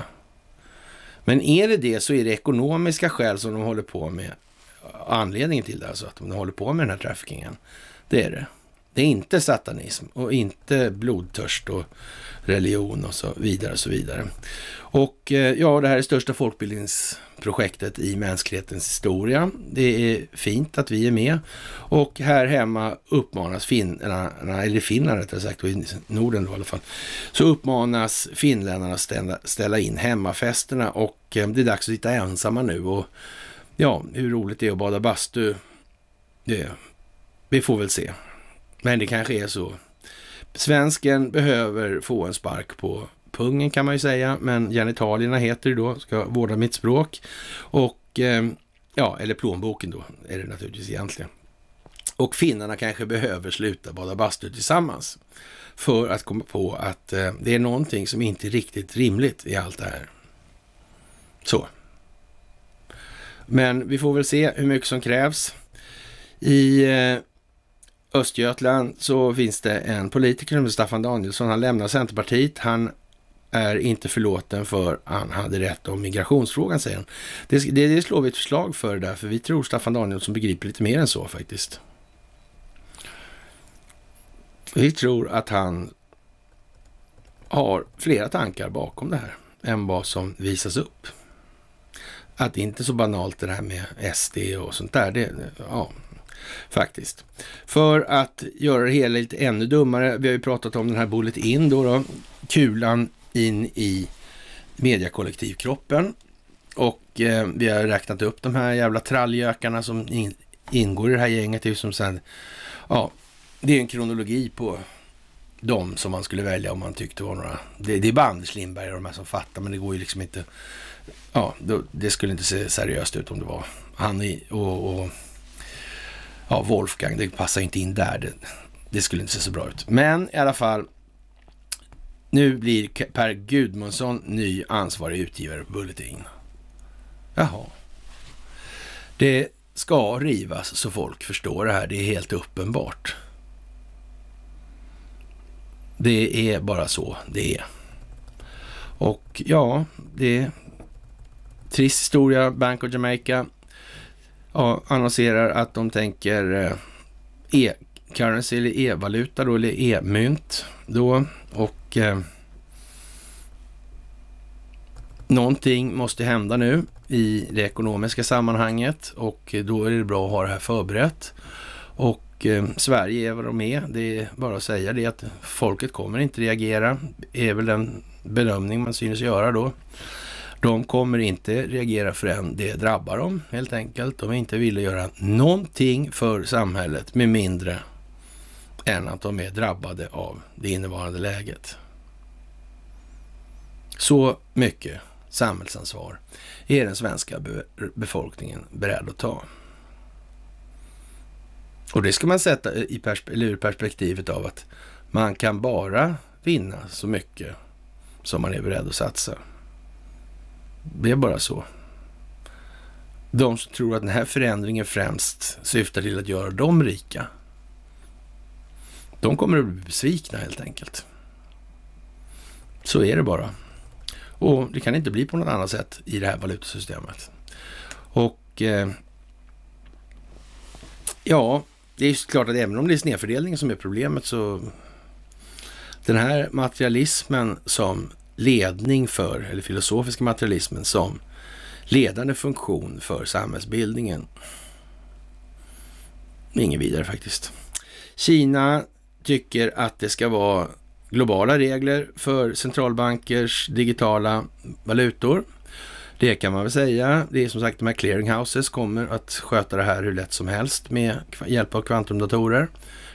Men är det det så är det ekonomiska skäl som de håller på med anledningen till det, alltså att de håller på med den här traffickingen. Det är det. Det är inte satanism och inte blodtörst och religion och så vidare och så vidare. Och eh, ja, det här är största folkbildningsprojektet i mänsklighetens historia. Det är fint att vi är med och här hemma uppmanas finnarna, eller Finland rättare sagt, och i Norden då i alla fall, så uppmanas finländarna att ställa, ställa in hemmafesterna och eh, det är dags att sitta ensamma nu och Ja, hur roligt det är att bada bastu, det, vi får väl se. Men det kanske är så. Svensken behöver få en spark på pungen kan man ju säga, men genitalierna heter det då, ska vårda mitt språk. Och, eh, ja, eller plånboken då, är det naturligtvis egentligen. Och finnarna kanske behöver sluta bada bastu tillsammans för att komma på att eh, det är någonting som inte är riktigt rimligt i allt det här. Så. Men vi får väl se hur mycket som krävs. I eh, Östergötland så finns det en politiker som heter Staffan Danielsson. Han lämnar Centerpartiet. Han är inte förlåten för han hade rätt om migrationsfrågan, säger han. Det, det, det slår vi ett förslag för där, för vi tror Staffan Danielsson begriper lite mer än så faktiskt. Vi tror att han har flera tankar bakom det här än vad som visas upp att det inte är så banalt det här med SD och sånt där. Det, ja, faktiskt. För att göra det hela lite ännu dummare, vi har ju pratat om den här bullet in då, då kulan in i mediakollektivkroppen. Och eh, vi har räknat upp de här jävla trallgökarna som in, ingår i det här gänget. Det är som sen, ja, det är en kronologi på de som man skulle välja om man tyckte var några. Det, det är bara Anders Lindberg och de här som fattar, men det går ju liksom inte ja, det skulle inte se seriöst ut om det var han och, och ja, Wolfgang. Det passar inte in där. Det, det, skulle inte se så bra ut. Men i alla fall, nu blir Per Gudmundsson ny ansvarig utgivare på Bulletin. Jaha. Det ska rivas så folk förstår det här. Det är helt uppenbart. Det är bara så det är. Och ja, det Trist historia, Bank of Jamaica ja, annonserar att de tänker eh, e-currency eller e-valuta då, eller e-mynt då. Och eh, någonting måste hända nu i det ekonomiska sammanhanget och då är det bra att ha det här förberett. Och eh, Sverige är vad de är. Det är bara att säga det att folket kommer inte reagera. Det är väl den bedömning man synes göra då. De kommer inte reagera förrän det drabbar dem helt enkelt. De är inte villiga att göra någonting för samhället med mindre än att de är drabbade av det innevarande läget. Så mycket samhällsansvar är den svenska befolkningen beredd att ta. Och det ska man sätta i perspe ur perspektivet av att man kan bara vinna så mycket som man är beredd att satsa. Det är bara så. De som tror att den här förändringen främst syftar till att göra dem rika. De kommer att bli besvikna helt enkelt. Så är det bara. Och det kan inte bli på något annat sätt i det här valutasystemet. Och eh, ja, det är ju klart att även om det är snedfördelningen som är problemet så den här materialismen som ledning för, eller filosofiska materialismen som ledande funktion för samhällsbildningen. Inget vidare faktiskt. Kina tycker att det ska vara globala regler för centralbankers digitala valutor. Det kan man väl säga. Det är som sagt de här clearinghouses kommer att sköta det här hur lätt som helst med hjälp av kvantumdatorer.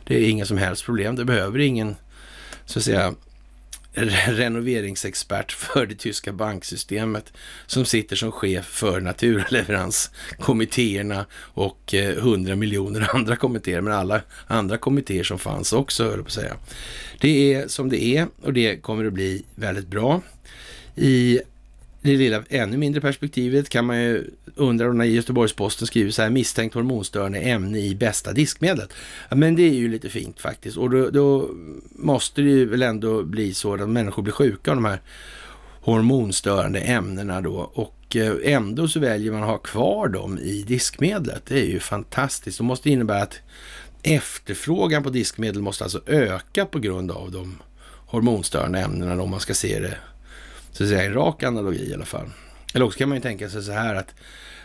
Det är inga som helst problem. Det behöver ingen, så att säga, renoveringsexpert för det tyska banksystemet som sitter som chef för naturleveranskommittéerna och eh, hundra miljoner <laughs> andra kommittéer, men alla andra kommittéer som fanns också, höll jag på att säga. Det är som det är och det kommer att bli väldigt bra. I det lilla ännu mindre perspektivet kan man ju undra när Göteborgs-Posten skriver så här, misstänkt hormonstörande ämne i bästa diskmedlet. men det är ju lite fint faktiskt och då, då måste det ju väl ändå bli så att människor blir sjuka av de här hormonstörande ämnena då och eh, ändå så väljer man att ha kvar dem i diskmedlet. Det är ju fantastiskt och måste innebära att efterfrågan på diskmedel måste alltså öka på grund av de hormonstörande ämnena om man ska se det så att säga en rak analogi i alla fall. Eller också kan man ju tänka sig så här att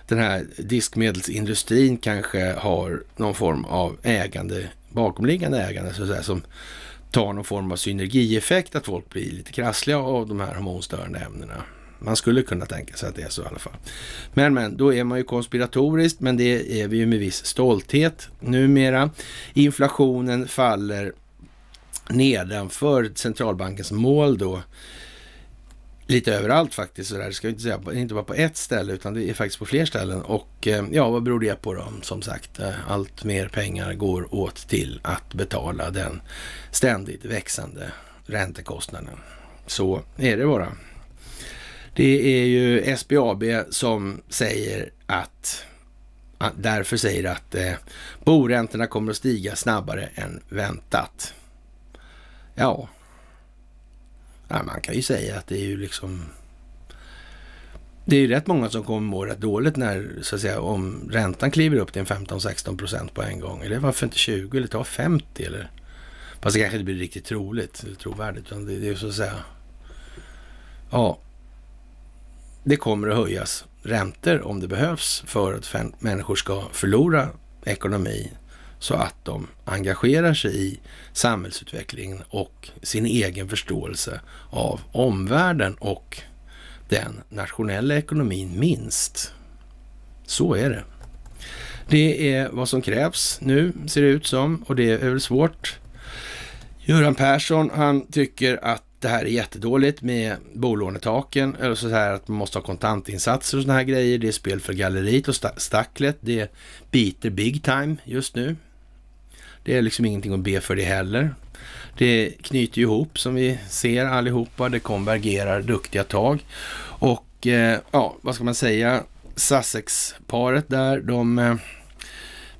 den här diskmedelsindustrin kanske har någon form av ägande, bakomliggande ägande, så att säga, som tar någon form av synergieffekt, att folk blir lite krassliga av de här hormonstörande ämnena. Man skulle kunna tänka sig att det är så i alla fall. Men, men, då är man ju konspiratoriskt, men det är vi ju med viss stolthet numera. Inflationen faller nedanför centralbankens mål då lite överallt faktiskt. Sådär. Ska inte, säga, inte bara på ett ställe utan det är faktiskt på fler ställen. Och eh, ja, vad beror det på då? Som sagt, eh, allt mer pengar går åt till att betala den ständigt växande räntekostnaden. Så är det bara. Det är ju SBAB som säger att därför säger att eh, boräntorna kommer att stiga snabbare än väntat. Ja, Ja, man kan ju säga att det är ju liksom... Det är ju rätt många som kommer må rätt dåligt när, så att säga, om räntan kliver upp till en 15-16 procent på en gång. Eller varför inte 20 eller ta 50 eller? Fast det kanske inte blir riktigt troligt, eller trovärdigt, utan det, det är ju så att säga... Ja, det kommer att höjas räntor om det behövs för att människor ska förlora ekonomi så att de engagerar sig i samhällsutvecklingen och sin egen förståelse av omvärlden och den nationella ekonomin minst. Så är det. Det är vad som krävs nu, ser det ut som, och det är väl svårt. Göran Persson, han tycker att det här är jättedåligt med bolånetaken, eller så här att man måste ha kontantinsatser och sådana här grejer. Det är spel för galleriet och stacklet. Det biter big time just nu. Det är liksom ingenting att be för det heller. Det knyter ju ihop som vi ser allihopa. Det konvergerar duktiga tag. Och eh, ja, vad ska man säga? Sussex-paret där, de eh,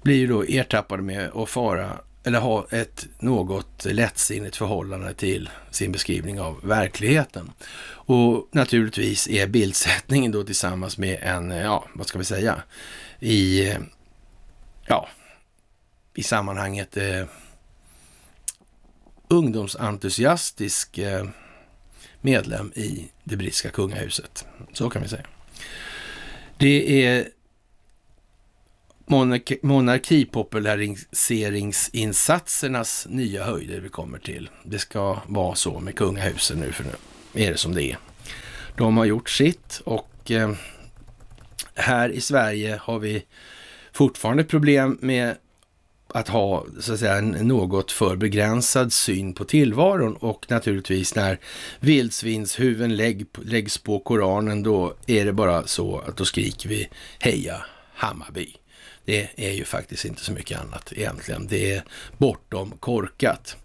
blir ju då ertappade med att fara eller ha ett något lättsinnigt förhållande till sin beskrivning av verkligheten. Och naturligtvis är bildsättningen då tillsammans med en, eh, ja, vad ska vi säga, i, eh, ja, i sammanhanget eh, ungdomsentusiastisk eh, medlem i det brittiska kungahuset. Så kan vi säga. Det är monarkipopulariseringsinsatsernas nya höjder vi kommer till. Det ska vara så med kungahuset nu, för nu är det som det är. De har gjort sitt och eh, här i Sverige har vi fortfarande problem med att ha så att säga, en något för begränsad syn på tillvaron och naturligtvis när vildsvinshuven läggs på Koranen då är det bara så att då skriker vi heja Hammarby. Det är ju faktiskt inte så mycket annat egentligen. Det är bortom korkat.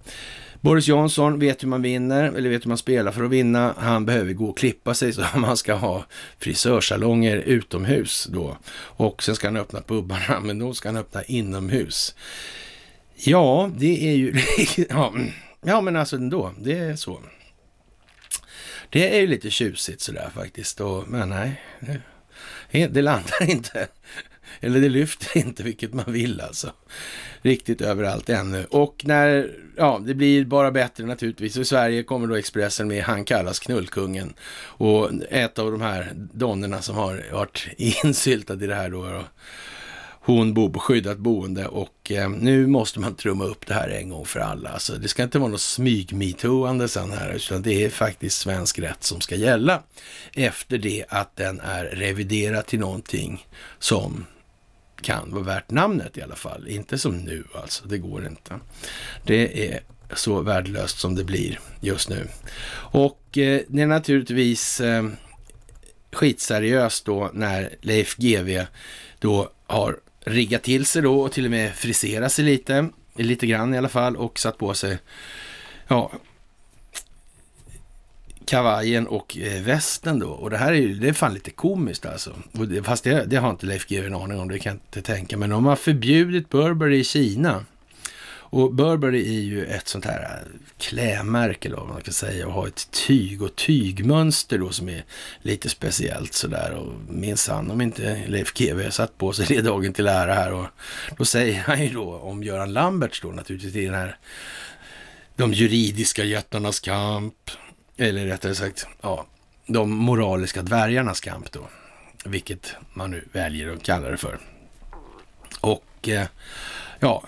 Boris Johnson vet hur man vinner, eller vet hur man spelar för att vinna. Han behöver gå och klippa sig så <laughs> man ska ha frisörsalonger utomhus då. Och sen ska han öppna pubbarna, men då ska han öppna inomhus. Ja, det är ju... <laughs> ja, men alltså ändå, det är så. Det är ju lite tjusigt sådär faktiskt. Och, men nej, det landar <laughs> inte. Eller det lyfter inte, vilket man vill alltså riktigt överallt ännu. Och när, ja, det blir bara bättre naturligtvis. I Sverige kommer då Expressen med, han kallas Knullkungen. Och ett av de här donnerna som har varit <laughs> insyltad i det här då. då hon bor på skyddat boende och eh, nu måste man trumma upp det här en gång för alla. Alltså, det ska inte vara något smyg-metooande sen här, utan det är faktiskt svensk rätt som ska gälla efter det att den är reviderad till någonting som kan vara värt namnet i alla fall. Inte som nu alltså, det går inte. Det är så värdelöst som det blir just nu. Och eh, det är naturligtvis eh, skitseriöst då när Leif GW då har riggat till sig då och till och med friserat sig lite, lite grann i alla fall och satt på sig, ja, kavajen och eh, västen då. Och det här är ju, det är fan lite komiskt alltså. Det, fast det, det, har inte Leif GW en aning om, det kan jag inte tänka. Men de har förbjudit Burberry i Kina. Och Burberry är ju ett sånt här eh, klämärke då, man kan säga, och har ett tyg och tygmönster då som är lite speciellt sådär. Och minsann om inte Leif GW satt på sig det dagen till ära här. Och då säger han ju då om Göran Lamberts då naturligtvis i den här de juridiska jättarnas kamp eller rättare sagt, ja, de moraliska dvärgarnas kamp då. Vilket man nu väljer att kalla det för. Och eh, ja,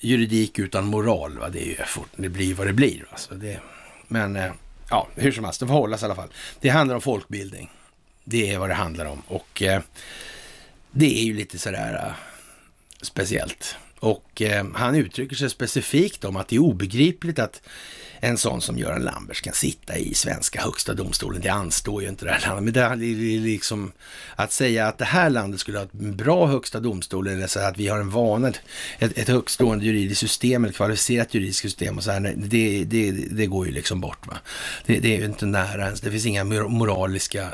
juridik utan moral, va? det, är ju det blir vad det blir. Va? det, men eh, ja, hur som helst, det får hållas i alla fall. Det handlar om folkbildning. Det är vad det handlar om. Och eh, det är ju lite sådär eh, speciellt. Och eh, han uttrycker sig specifikt om att det är obegripligt att en sån som Göran Lambers kan sitta i svenska högsta domstolen. Det anstår ju inte det här landet. Men det är liksom att säga att det här landet skulle ha en bra högsta domstol eller så att vi har en vana, ett, ett högstående juridiskt system, ett kvalificerat juridiskt system och så här, det, det, det går ju liksom bort. Va? Det, det är ju inte nära ens. Det finns inga moraliska eh,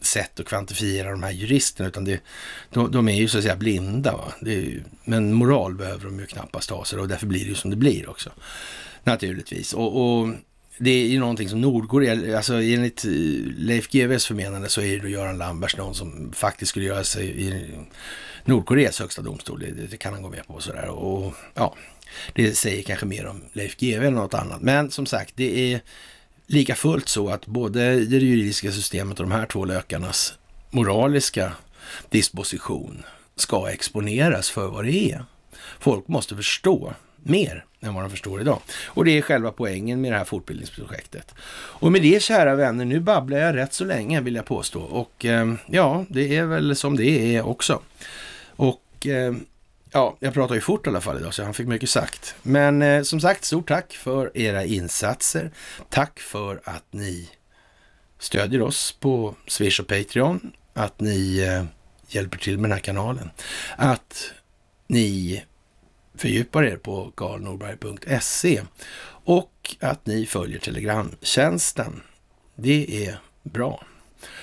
sätt att kvantifiera de här juristerna, utan det, de, de, är ju så att säga blinda. Ju, men moral behöver de ju knappast ha sig och därför blir det ju som det blir också. Naturligtvis. Och, och det är ju någonting som Nordkorea, alltså enligt eh, Leif GWs förmenande så är det Göran Lamberts någon som faktiskt skulle göra sig i Nordkoreas högsta domstol. Det, det kan han gå med på och sådär. Och, ja, det säger kanske mer om Leif GW än något annat. Men som sagt, det är lika fullt så att både det juridiska systemet och de här två lökarnas moraliska disposition ska exponeras för vad det är. Folk måste förstå mer än vad de förstår idag. Och det är själva poängen med det här fortbildningsprojektet. Och med det, kära vänner, nu babblar jag rätt så länge vill jag påstå. Och ehm, ja, det är väl som det är också. Och ehm, ja, jag pratar ju fort i alla fall idag, så han fick mycket sagt. Men eh, som sagt, stort tack för era insatser. Tack för att ni stödjer oss på Swish och Patreon. Att ni eh, hjälper till med den här kanalen. Att ni fördjupar er på karlnorberg.se och att ni följer Telegramtjänsten. Det är bra.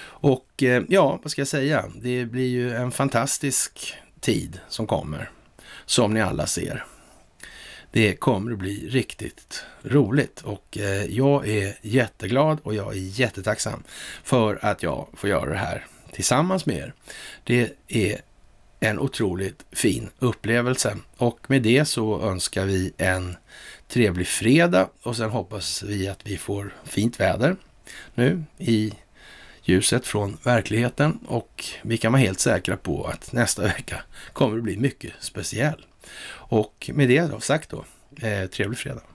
Och eh, ja, vad ska jag säga? Det blir ju en fantastisk tid som kommer, som ni alla ser. Det kommer att bli riktigt roligt och eh, jag är jätteglad och jag är jättetacksam för att jag får göra det här tillsammans med er. Det är en otroligt fin upplevelse. Och med det så önskar vi en trevlig fredag och sen hoppas vi att vi får fint väder nu i ljuset från verkligheten och vi kan vara helt säkra på att nästa <laughs> vecka kommer att bli mycket speciell. Och med det sagt då, eh, trevlig fredag!